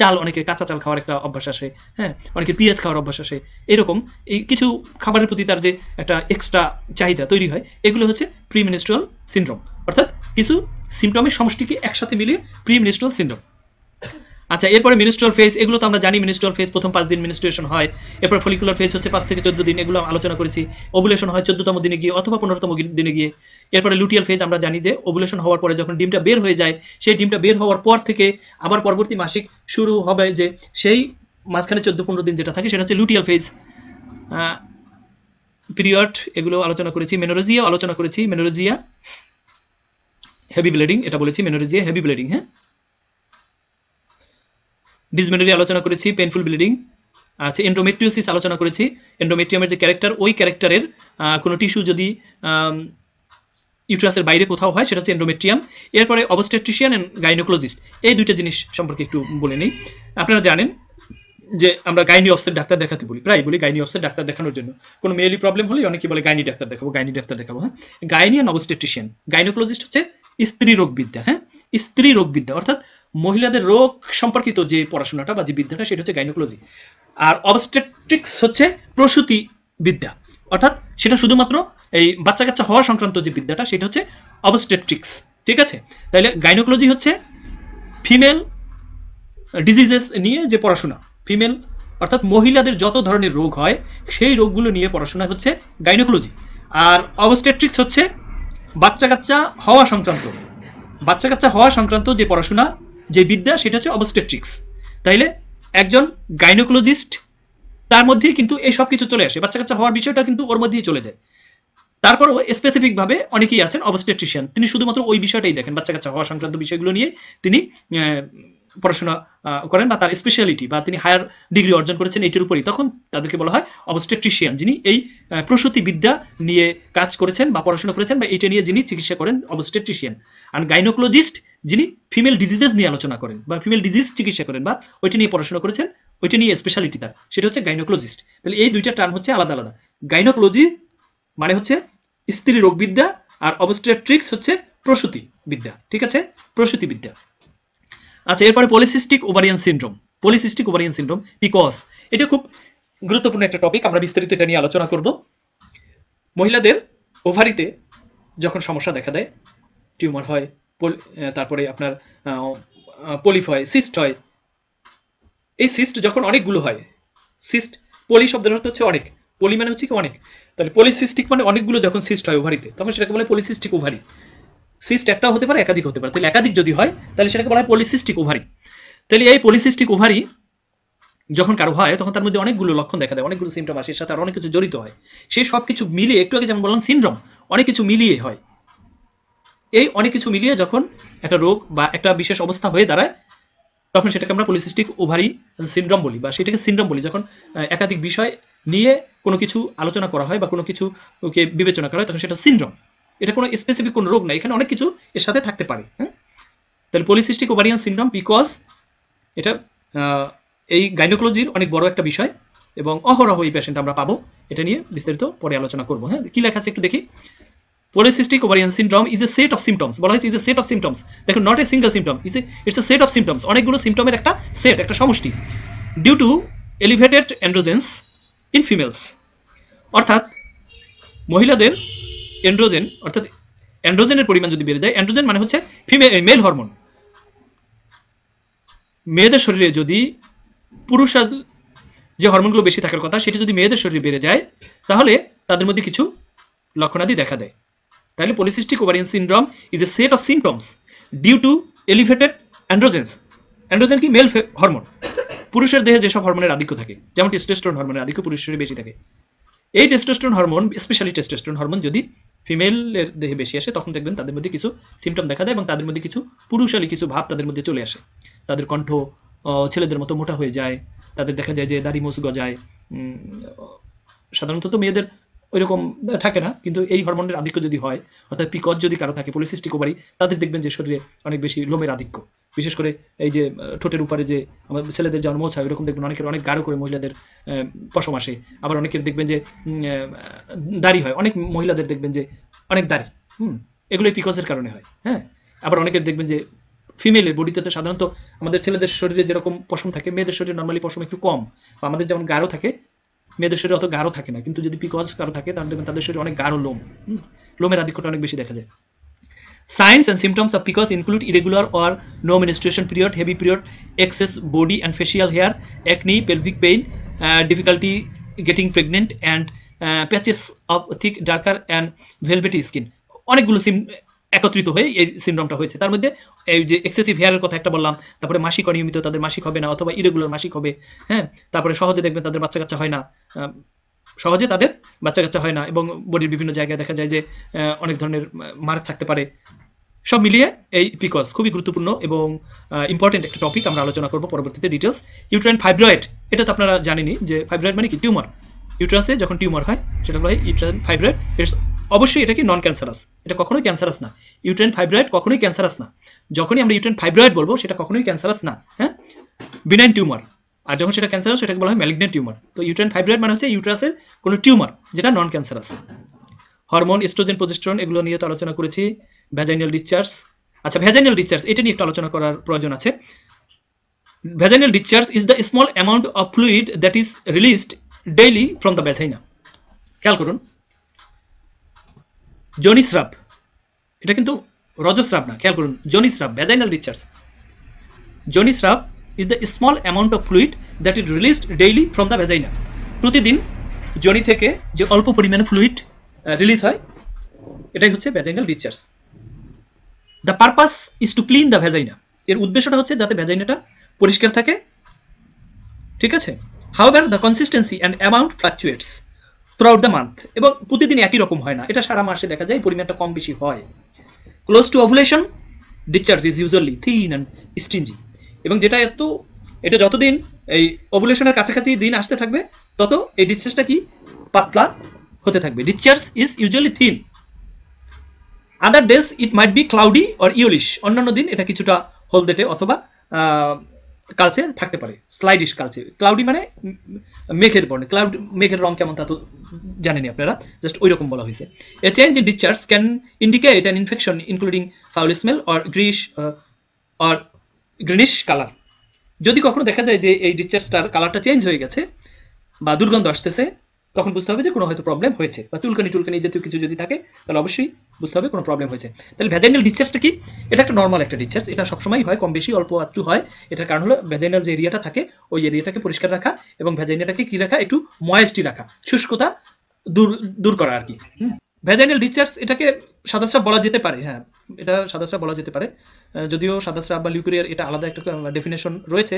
চাল অনেকের কাঁচা চাল খাওয়ার একটা অভ্যাস আসে হ্যাঁ অনেকের পিঁয়াজ খাওয়ার অভ্যাস আসে এরকম এই কিছু খাবারের প্রতি তার যে একটা এক্সট্রা চাহিদা তৈরি হয় এগুলো হচ্ছে প্রিমিনিস্ট্রাল সিন্ড্রোম অর্থাৎ কিছু সিমটমের সমষ্টিকে একসাথে মিলিয়ে প্রিমিনিস্ট্রাল সিন্ড্রোম আচ্ছা এরপরে মিনিস্ট্রাল ফেজ এগুলো তো আমরা জানি মিনিস্ট্রাল ফেজ প্রথম পাঁচ দিন মিনিস্ট্রেশন হয় এরপর ফলিকুলার ফেজ হচ্ছে পাঁচ থেকে চোদ্দ দিন এগুলো আলোচনা করেছি ওবুলেশন হয় চোদ্দতম দিনে গিয়ে অথবা পনেরোতম দিনে গিয়ে এরপরে লুটিয়াল ফেজ আমরা জানি যে ওবুলেশন হওয়ার পরে যখন ডিমটা বের হয়ে যায় সেই ডিমটা বের হওয়ার পর থেকে আবার পরবর্তী মাসিক শুরু হবে যে সেই মাঝখানে চোদ্দ পনেরো দিন যেটা থাকে সেটা হচ্ছে লুটিয়াল ফেজ পিরিয়ড এগুলো আলোচনা করেছি মেনোরোজিয়া আলোচনা করেছি মেনোরোজিয়া হেভি ব্লেডিং এটা বলেছি মেনোরোজিয়া হেভি ব্লেডিং হ্যাঁ ডিসমেনোরি আলোচনা করেছি পেনফুল ব্লিডিং আচ্ছা এন্ডোমেট্রিওসিস আলোচনা করেছি এন্ডোমেট্রিয়ামের যে ক্যারেক্টার ওই ক্যারেক্টারের কোনো টিস্যু যদি ইউট্রাসের বাইরে কোথাও হয় সেটা হচ্ছে এন্ডোমেট্রিয়াম এরপরে অবস্টেট্রিশিয়ান অ্যান্ড গাইনোকোলজিস্ট এই দুইটা জিনিস সম্পর্কে একটু বলে নিই আপনারা জানেন যে আমরা গাইনি অফসের ডাক্তার দেখাতে বলি প্রায় বলি গাইনি অফসের ডাক্তার দেখানোর জন্য কোনো মেয়েলি প্রবলেম হলে অনেকে বলে গাইনি ডাক্তার দেখাবো গাইনি ডাক্তার দেখাবো হ্যাঁ গাইনি অ্যান্ড অবস্টেট্রিশিয়ান গাইনোকোলজিস্ট হচ্ছে স্ত্রী রোগবিদ্যা হ্যাঁ স্ত্রী রোগবিদ্যা অর্থাৎ মহিলাদের রোগ সম্পর্কিত যে পড়াশোনাটা বা যে বিদ্যাটা সেটা হচ্ছে গাইনোকোলজি আর অবস্টেট্রিক্স হচ্ছে প্রসূতি বিদ্যা অর্থাৎ সেটা শুধুমাত্র এই বাচ্চা কাচ্চা হওয়া সংক্রান্ত যে বিদ্যাটা সেটা হচ্ছে অবস্টেট্রিক্স ঠিক আছে তাহলে গাইনোকোলজি হচ্ছে ফিমেল ডিজিজেস নিয়ে যে পড়াশোনা ফিমেল অর্থাৎ মহিলাদের যত ধরনের রোগ হয় সেই রোগগুলো নিয়ে পড়াশোনা হচ্ছে গাইনোকোলজি আর অবস্টেট্রিক্স হচ্ছে বাচ্চা কাচ্চা হওয়া সংক্রান্ত বাচ্চা কাচ্চা হওয়া সংক্রান্ত যে পড়াশোনা যে বিদ্যা সেটা হচ্ছে অবস্টেট্রিক্স তাইলে একজন গাইনোকোলজিস্ট তার মধ্যেই কিন্তু এই সব কিছু চলে আসে বাচ্চা কাচ্চা হওয়ার বিষয়টা কিন্তু ওর মধ্যেই চলে যায় তারপরও স্পেসিফিকভাবে অনেকেই আছেন অবস্টেট্রিশিয়ান তিনি শুধুমাত্র ওই বিষয়টাই দেখেন বাচ্চা কাচ্চা হওয়া সংক্রান্ত বিষয়গুলো নিয়ে তিনি পড়াশোনা করেন বা তার স্পেশালিটি বা তিনি হায়ার ডিগ্রি অর্জন করেছেন এটির উপরই তখন তাদেরকে বলা হয় অবস্টেট্রিশিয়ান যিনি এই প্রসূতি বিদ্যা নিয়ে কাজ করেছেন বা পড়াশোনা করেছেন বা এটা নিয়ে যিনি চিকিৎসা করেন অবস্টেট্রিশিয়ান আর গাইনোকোলজিস্ট যিনি ফিমেল ডিজিজেস নিয়ে আলোচনা করেন বা ফিমেল ডিজিজ চিকিৎসা করেন বা ওইটা নিয়ে পড়াশোনা করেছেন ওইটা নিয়ে স্পেশালিটি তার সেটা হচ্ছে গাইনোকোলজিস্ট তাহলে এই দুইটা টার্ম হচ্ছে আলাদা আলাদা গাইনোকোলজি মানে হচ্ছে স্ত্রী রোগবিদ্যা আর অবস্ট্রেট্রিক্স হচ্ছে প্রসূতি বিদ্যা ঠিক আছে প্রসূতি বিদ্যা আচ্ছা এরপরে polycystic ovarian syndrome polycystic ovarian syndrome PCOS এটা খুব গুরুত্বপূর্ণ একটা টপিক আমরা বিস্তারিত এটা নিয়ে আলোচনা করব মহিলাদের ওভারিতে যখন সমস্যা দেখা দেয় টিউমার হয় তারপরে আপনার পলিফ হয় সিস্ট হয় এই সিস্ট যখন অনেকগুলো হয় সিস্ট পলি শব্দের অর্থ হচ্ছে অনেক পলি মানে হচ্ছে কি অনেক তাহলে পলিসিস্টিক মানে অনেকগুলো যখন সিস্ট হয় ওভারিতে তখন সেটাকে বলে পলিসিস্টিক ওভারি সিস্ট একটা হতে পারে একাধিক হতে পারে তাহলে একাধিক যদি হয় তাহলে সেটাকে বলা হয় পলিসিস্টিক ওভারি তাহলে এই পলিসিস্টিক ওভারি যখন কারো হয় তখন তার মধ্যে অনেকগুলো লক্ষণ দেখা দেয় অনেকগুলো সিমটম আসে সাথে আর অনেক কিছু জড়িত হয় সেই সব কিছু মিলিয়ে একটু আগে যেমন বললাম সিনড্রম অনেক কিছু মিলিয়ে হয় এই অনেক কিছু মিলিয়ে যখন একটা রোগ বা একটা বিশেষ অবস্থা হয়ে দাঁড়ায় তখন সেটাকে আমরা পলিসিস্টিক ওভারি সিনড্রম বলি বা সেটাকে সিনড্রম বলি যখন একাধিক বিষয় নিয়ে কোনো কিছু আলোচনা করা হয় বা কোনো ওকে বিবেচনা করা হয় তখন সেটা সিনড্রম এটা কোনো স্পেসিফিক কোনো রোগ না এখানে অনেক কিছু এর সাথে থাকতে পারে হ্যাঁ তাহলে পলিসিস্টিক ওভারিয়ান সিনড্রম বিকজ এটা এই গাইনোকোলজির অনেক বড় একটা বিষয় এবং অহরহ এই পেশেন্ট আমরা পাবো এটা নিয়ে বিস্তারিত পরে আলোচনা করবো হ্যাঁ কী লেখা আছে একটু দেখি polycystic ovarian syndrome is a set of symptoms বলা হয়েছে is a set of symptoms দেখো not a single symptom is it's a set of symptoms অনেকগুলো সিমটমের একটা সেট একটা সমষ্টি due to elevated androgens in females অর্থাৎ মহিলাদের অ্যান্ড্রোজেন অর্থাৎ অ্যান্ড্রোজেনের পরিমাণ যদি বেড়ে যায় অ্যান্ড্রোজেন মানে হচ্ছে ফিমেল মেল হরমোন মেয়েদের শরীরে যদি পুরুষ যে হরমোনগুলো বেশি থাকার কথা সেটি যদি মেয়েদের শরীরে বেড়ে যায় তাহলে তাদের মধ্যে কিছু লক্ষণাদি দেখা দেয় তাহলে polycystic ovarian syndrome is a set of symptoms due to elevated androgens androgen কি মেল হরমোন পুরুষের দেহে যেসব হরমোনের আধিক্য থাকে যেমন টেস্টোস্টেরন হরমোনের আধিক্য পুরুষের বেশি থাকে এই testosterone hormone specially testosterone hormone যদি ফিমেলের দেহে বেশি আসে তখন দেখবেন তাদের মধ্যে কিছু সিমটম দেখা দেয় এবং তাদের মধ্যে কিছু পুরুষালি কিছু ভাব তাদের মধ্যে চলে আসে তাদের কণ্ঠ ছেলেদের মতো মোটা হয়ে যায় তাদের দেখা যায় যে দাড়ি মোস গজায় সাধারণত তো মেয়েদের ওইরকম থাকে না কিন্তু এই হরমোনের আধিক্য যদি হয় অর্থাৎ পিকজ যদি কারো থাকে পলিসিস্টিক ওভারি তাদের দেখবেন যে শরীরে অনেক বেশি লোমের আধিক্য বিশেষ করে এই যে ঠোঁটের উপরে যে আমার ছেলেদের জন্ম হয় ওইরকম দেখবেন অনেকের অনেক গাঢ় করে মহিলাদের পশম আসে আবার অনেকের দেখবেন যে দাড়ি হয় অনেক মহিলাদের দেখবেন যে অনেক দাড়ি হুম এগুলোই পিকজের কারণে হয় হ্যাঁ আবার অনেকের দেখবেন যে ফিমেলের বডিতে তো সাধারণত আমাদের ছেলেদের শরীরে যেরকম পশম থাকে মেয়েদের শরীরে নর্মালি পশম একটু কম বা আমাদের যেমন গাঢ় থাকে মেয়েদের শরীরে অত গাঢ় থাকে না কিন্তু যদি পিকজ কারো থাকে তাহলে দেখবেন তাদের শরীরে অনেক গাঢ় লোম লোমের আধিক্যটা অনেক বেশি দেখা যায় signs and symptoms of PCOS include irregular or no menstruation period heavy period excess body and facial hair acne pelvic pain difficulty getting pregnant and patches of thick darker and velvety skin অনেকগুলো সিম একত্রিত হয়ে এই সিন্ড্রোমটা হয়েছে তার মধ্যে এই যে এক্সেসিভ হেয়ারের কথা একটা বললাম তারপরে মাসিক অনিয়মিত তাদের মাসিক হবে না অথবা ইরেগুলার মাসিক হবে হ্যাঁ তারপরে সহজে দেখবেন তাদের বাচ্চা কাচ্চা হয় না সহজে তাদের বাচ্চা কাচ্চা হয় না এবং বডির বিভিন্ন জায়গায় দেখা যায় যে অনেক ধরনের মার্ক থাকতে পারে সব মিলিয়ে এই পিকস খুবই গুরুত্বপূর্ণ এবং ইম্পর্টেন্ট একটা টপিক আমরা আলোচনা করব পরবর্তীতে ডিটেলস ইউট্রেন ফাইব্রয়েড এটা তো আপনারা জানেনি যে ফাইব্রয়েড মানে কি টিউমার ইউট্রাসে যখন টিউমার হয় সেটা হয় ইউট্রেন ফাইব্রয়েড অবশ্যই এটা কি নন ক্যান্সারাস এটা কখনোই ক্যান্সারাস না ইউট্রেন ফাইব্রয়েড কখনোই ক্যান্সারাস না যখনই আমরা ইউট্রেন ফাইব্রয়েড বলবো সেটা কখনোই ক্যান্সারাস না হ্যাঁ বিনাইন টিউমার আর যখন সেটা ক্যান্সারাস সেটাকে বলা হয় ম্যালিগনেন্ট টিউমার তো ইউট্রেন ফাইব্রয়েড মানে হচ্ছে ইউট্রাসের কোনো টিউমার যেটা non cancerous hormone oestrogen progesterone এগুলো নিয়ে তো আলোচনা করেছি ভ্যাজাইনাল ডিসচার্জ আচ্ছা ভ্যাজাইনাল ডিসচার্জ এটা নিয়ে একটু আলোচনা করার প্রয়োজন আছে vaginal discharge is the small amount of fluid that is released daily from the vagina খেয়াল করুন জনিস্রাব এটা কিন্তু রজস্রাব না খেয়াল করুন ভেজাইনাল ভ্যাজাইনাল রিচার্স জনিস্রাব is the small amount of fluid that it released daily from the vagina প্রতিদিন জনি থেকে যে অল্প পরিমাণে ফ্লুইড রিলিজ হয় এটাই হচ্ছে vaginal discharge the purpose is to clean the vagina এর উদ্দেশ্যটা হচ্ছে যাতে ভ্যাজাইনাটা পরিষ্কার থাকে ঠিক আছে however the consistency and amount fluctuates throughout the month এবং প্রতিদিন একই রকম হয় না এটা সারা মাসে দেখা যায় পরিমাণটা কম বেশি হয় close to ovulation discharge is usually thin and stringy এবং যেটা এত এটা যতদিন এই অভুলেশনের কাছাকাছি দিন আসতে থাকবে তত এই ডিসচার্জটা কি পাতলা হতে থাকবে discharge is usually thin other days it might be cloudy or yellowish অন্যান্য দিন এটা কিছুটা হলদেটে অথবা কালচে থাকতে পারে স্লাইডিশ কালচে ক্লাউডি মানে মেঘের বর্ণে ক্লাউড মেঘের রং কেমন তা তো জানেনি আপনারা জাস্ট ওই রকম বলা হয়েছে a change in discharge can indicate an infection including foul smell or greyish or greenish colour যদি কখনো দেখা যায় যে এই ডিচার্জটার কালারটা চেঞ্জ হয়ে গেছে বা দুর্গন্ধ আসতেছে তখন বুঝতে হবে যে কোনো হয়তো প্রবলেম হয়েছে বা চুলকানি টুলকানি জাতীয় কিছু যদি থাকে তাহলে অবশ্যই বুঝতে হবে কোনো প্রবলেম হয়েছে তাহলে ভ্যাজাইনাল ডিসচার্জটা কি এটা একটা নর্মাল একটা ডিসচার্জ এটা সবসময় হয় কম বেশি অল্প আচ্ছু হয় এটার কারণ হলো ভ্যাজাইনাল যে এরিয়াটা থাকে ওই এরিয়াটাকে পরিষ্কার রাখা এবং ভ্যাজাইনাটাকে কী রাখা একটু ময়েস্টি রাখা শুষ্কতা দূর দূর করা আর কি ভ্যাজাইনাল ডিসচার্জ এটাকে সাদাসা বলা যেতে পারে হ্যাঁ এটা সাদাসা বলা যেতে পারে যদিও সাদাসা বা লিউক্রিয়ার এটা আলাদা একটা ডেফিনেশন রয়েছে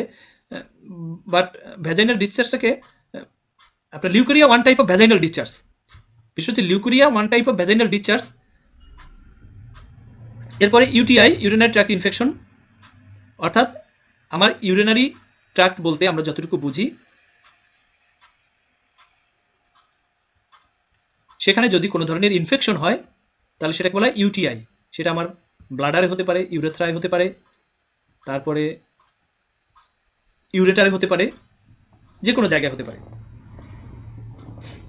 বাট ভ্যাজাইনাল ডিসচার্জটাকে আপনার leucorrhoea one type of vaginal discharge বিশেষ হচ্ছে leucorrhoea one type of vaginal discharge এরপরে ইউটিআই ইউরিনারি ট্র্যাক্ট ইনফেকশন অর্থাৎ আমার ইউরিনারি ট্র্যাক্ট বলতে আমরা যতটুকু বুঝি সেখানে যদি কোনো ধরনের ইনফেকশন হয় তাহলে সেটাকে বলা হয় ইউটিআই সেটা আমার ব্লাডারে হতে পারে ইউরেথ্রায় হতে পারে তারপরে ইউরেটারে হতে পারে যে কোনো জায়গায় হতে পারে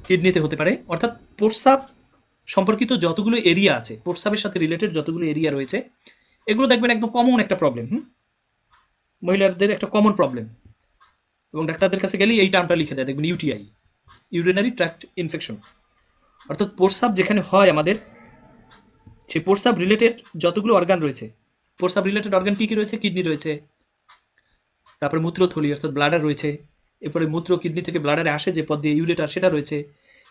কিডনিতে হতে পারে অর্থাৎ প্রস্রাব সম্পর্কিত যতগুলো এরিয়া আছে প্রস্রাবের সাথে রিলেটেড যতগুলো এরিয়া রয়েছে এগুলো দেখবেন একদম কমন একটা প্রবলেম হুম মহিলাদের একটা কমন প্রবলেম এবং ডাক্তারদের কাছে গেলেই এই টার্মটা লিখে দেয় দেখবেন ইউটিআই ইউরিনারি ট্র্যাক্ট ইনফেকশন অর্থাৎ প্রস্রাব যেখানে হয় আমাদের সেই প্রস্রাব রিলেটেড যতগুলো অর্গান রয়েছে প্রস্রাব রিলেটেড অর্গান কী কী রয়েছে কিডনি রয়েছে তারপরে মূত্রথলি অর্থাৎ ব্লাডার রয়েছে এরপরে মূত্র কিডনি থেকে ব্লাডারে আসে যে পথ দিয়ে ইউরেটার সেটা রয়েছে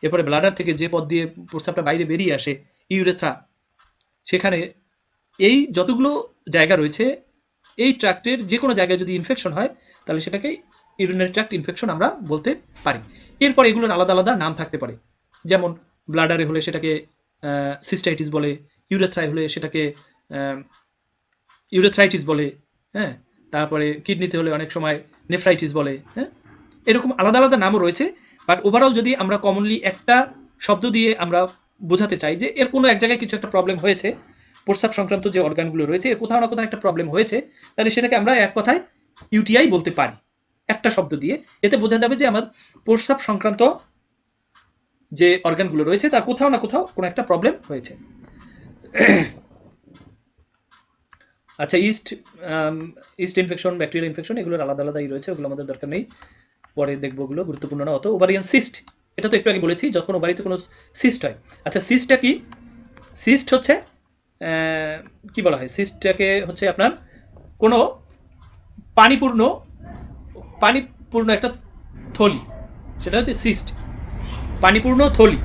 এরপরে ব্লাডার থেকে যে পথ দিয়ে প্রস্রাবটা বাইরে বেরিয়ে আসে ইউরেথ্রা সেখানে এই যতগুলো জায়গা রয়েছে এই ট্র্যাক্টের যে কোনো জায়গায় যদি ইনফেকশন হয় তাহলে সেটাকে ইউরিনারি ট্র্যাক্ট ইনফেকশন আমরা বলতে পারি এরপর এগুলোর আলাদা আলাদা নাম থাকতে পারে যেমন ব্লাডারে হলে সেটাকে সিস্টাইটিস বলে ইউরেথ্রাই হলে সেটাকে ইউরেথ্রাইটিস বলে হ্যাঁ তারপরে কিডনিতে হলে অনেক সময় নেফ্রাইটিস বলে হ্যাঁ এরকম আলাদা আলাদা নামও রয়েছে বাট ওভারঅল যদি আমরা কমনলি একটা শব্দ দিয়ে আমরা বোঝাতে চাই যে এর কোনো এক জায়গায় কিছু একটা প্রবলেম হয়েছে প্রস্রাব সংক্রান্ত যে অর্গানগুলো রয়েছে এর কোথাও না কোথাও একটা প্রবলেম হয়েছে তাহলে সেটাকে আমরা এক কথায় ইউটিআই বলতে পারি একটা শব্দ দিয়ে এতে বোঝা যাবে যে আমার প্রস্রাব সংক্রান্ত যে অর্গানগুলো রয়েছে তার কোথাও না কোথাও কোনো একটা প্রবলেম হয়েছে আচ্ছা yeast yeast infection bacterial infection এগুলোর আলাদা আলাদাই রয়েছে ওগুলো আমাদের দরকার নেই পরে দেখবো ওগুলো গুরুত্বপূর্ণ না অত ওভারিয়ান সিস্ট এটা তো একটু আগে বলেছি যখন ওভারিতে কোনো সিস্ট হয় আচ্ছা সিস্টটা কি সিস্ট হচ্ছে কি বলা হয় সিস্টটাকে হচ্ছে আপনার কোনো পানিপূর্ণ পানিপূর্ণ একটা থলি সেটা হচ্ছে সিস্ট পানিপূর্ণ থলি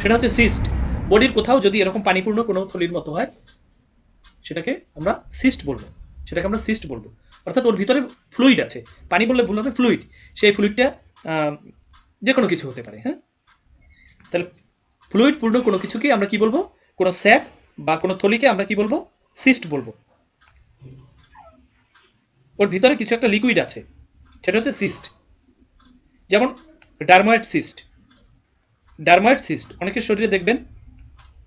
সেটা হচ্ছে সিস্ট বডির কোথাও যদি এরকম পানিপূর্ণ কোনো থলির মতো হয় সেটাকে আমরা সিস্ট বলবো সেটাকে আমরা সিস্ট বলবো অর্থাৎ ওর ভিতরে ফ্লুইড আছে পানি বললে ভুল হবে ফ্লুইড সেই ফ্লুইডটা যে কোনো কিছু হতে পারে হ্যাঁ তাহলে ফ্লুইড পূর্ণ কোনো কিছুকে আমরা কি বলবো কোনো স্যাক বা কোনো থলিকে আমরা কি বলবো সিস্ট বলবো ওর ভিতরে কিছু একটা লিকুইড আছে সেটা হচ্ছে সিস্ট যেমন ডার্ময়েড সিস্ট ডার্ময়েড সিস্ট অনেকের শরীরে দেখবেন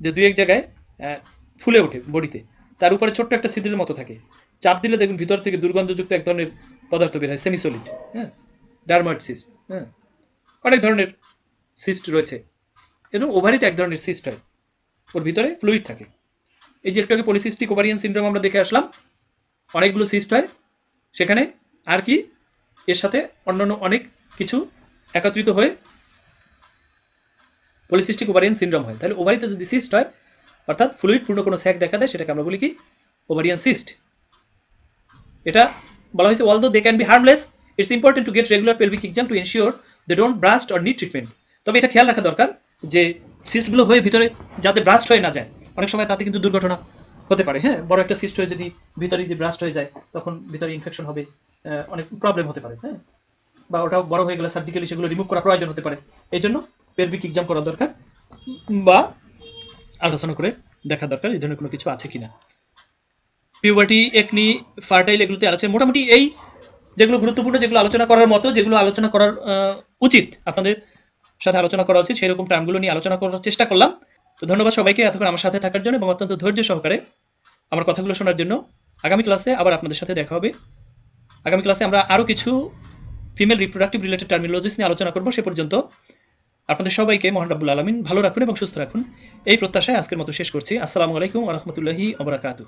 যে দুই এক জায়গায় ফুলে ওঠে বডিতে তার উপরে ছোট্ট একটা ছিদ্রের মতো থাকে চাপ দিলে দেখুন ভিতর থেকে দুর্গন্ধযুক্ত এক ধরনের পদার্থ বের হয় সেমিসলিড হ্যাঁ ডার্মাট সিস্ট হ্যাঁ অনেক ধরনের সিস্ট রয়েছে এরকম ওভারিতে এক ধরনের সিস্ট হয় ওর ভিতরে ফ্লুইড থাকে এই যে একটাকে পলিসিস্টিক ওভারিয়ান সিন্ড্রোম আমরা দেখে আসলাম অনেকগুলো সিস্ট হয় সেখানে আর কি এর সাথে অন্যান্য অনেক কিছু একত্রিত হয়ে পলিসিস্টিক ওভারিয়ান সিন্ড্রোম হয় তাহলে ওভারিতে যদি সিস্ট হয় অর্থাৎ ফ্লুইড পূর্ণ কোনো স্যাক দেখা দেয় সেটাকে আমরা বলি কি ওভারিয়ান সিস্ট এটা বলা হয়েছে although they can be harmless it's important to get regular pelvic exam to ensure they don't burst or need treatment তবে এটা খেয়াল রাখা দরকার যে সিস্টগুলো হয়ে ভিতরে যাতে ব্রাস্ট হয়ে না যায় অনেক সময় তাতে কিন্তু দুর্ঘটনা হতে পারে হ্যাঁ বড় একটা সিস্ট হয়ে যদি ভিতরে যদি ব্রাস্ট হয়ে যায় তখন ভিতরে ইনফেকশন হবে অনেক প্রবলেম হতে পারে হ্যাঁ বা ওটা বড় হয়ে গেলে সার্জিক্যালি সেগুলো রিমুভ করা প্রয়োজন হতে পারে এই জন্য পেলভিক এক্সাম করা দরকার বা আলোচনা করে দেখা দরকার এই ধরনের কোনো কিছু আছে কিনা পিউবার্টি একনি ফার্টাইল এগুলোতে আলোচনা মোটামুটি এই যেগুলো গুরুত্বপূর্ণ যেগুলো আলোচনা করার মতো যেগুলো আলোচনা করার উচিত আপনাদের সাথে আলোচনা করা উচিত সেরকম টার্মগুলো নিয়ে আলোচনা করার চেষ্টা করলাম তো ধন্যবাদ সবাইকে এতক্ষণ আমার সাথে থাকার জন্য এবং অত্যন্ত ধৈর্য সহকারে আমার কথাগুলো শোনার জন্য আগামী ক্লাসে আবার আপনাদের সাথে দেখা হবে আগামী ক্লাসে আমরা আরও কিছু ফিমেল রিপ্রোডাক্টিভ রিলেটেড টার্মিনোলজিস নিয়ে আলোচনা করবো সে পর্যন্ত আপনাদের সবাইকে মোহান রাবুল আলমিন ভালো রাখুন এবং সুস্থ রাখুন এই প্রত্যাশায় আজকের মতো শেষ করছি আসসালামু আলাইকুম রহমতুল্লাহি আবরাকাতু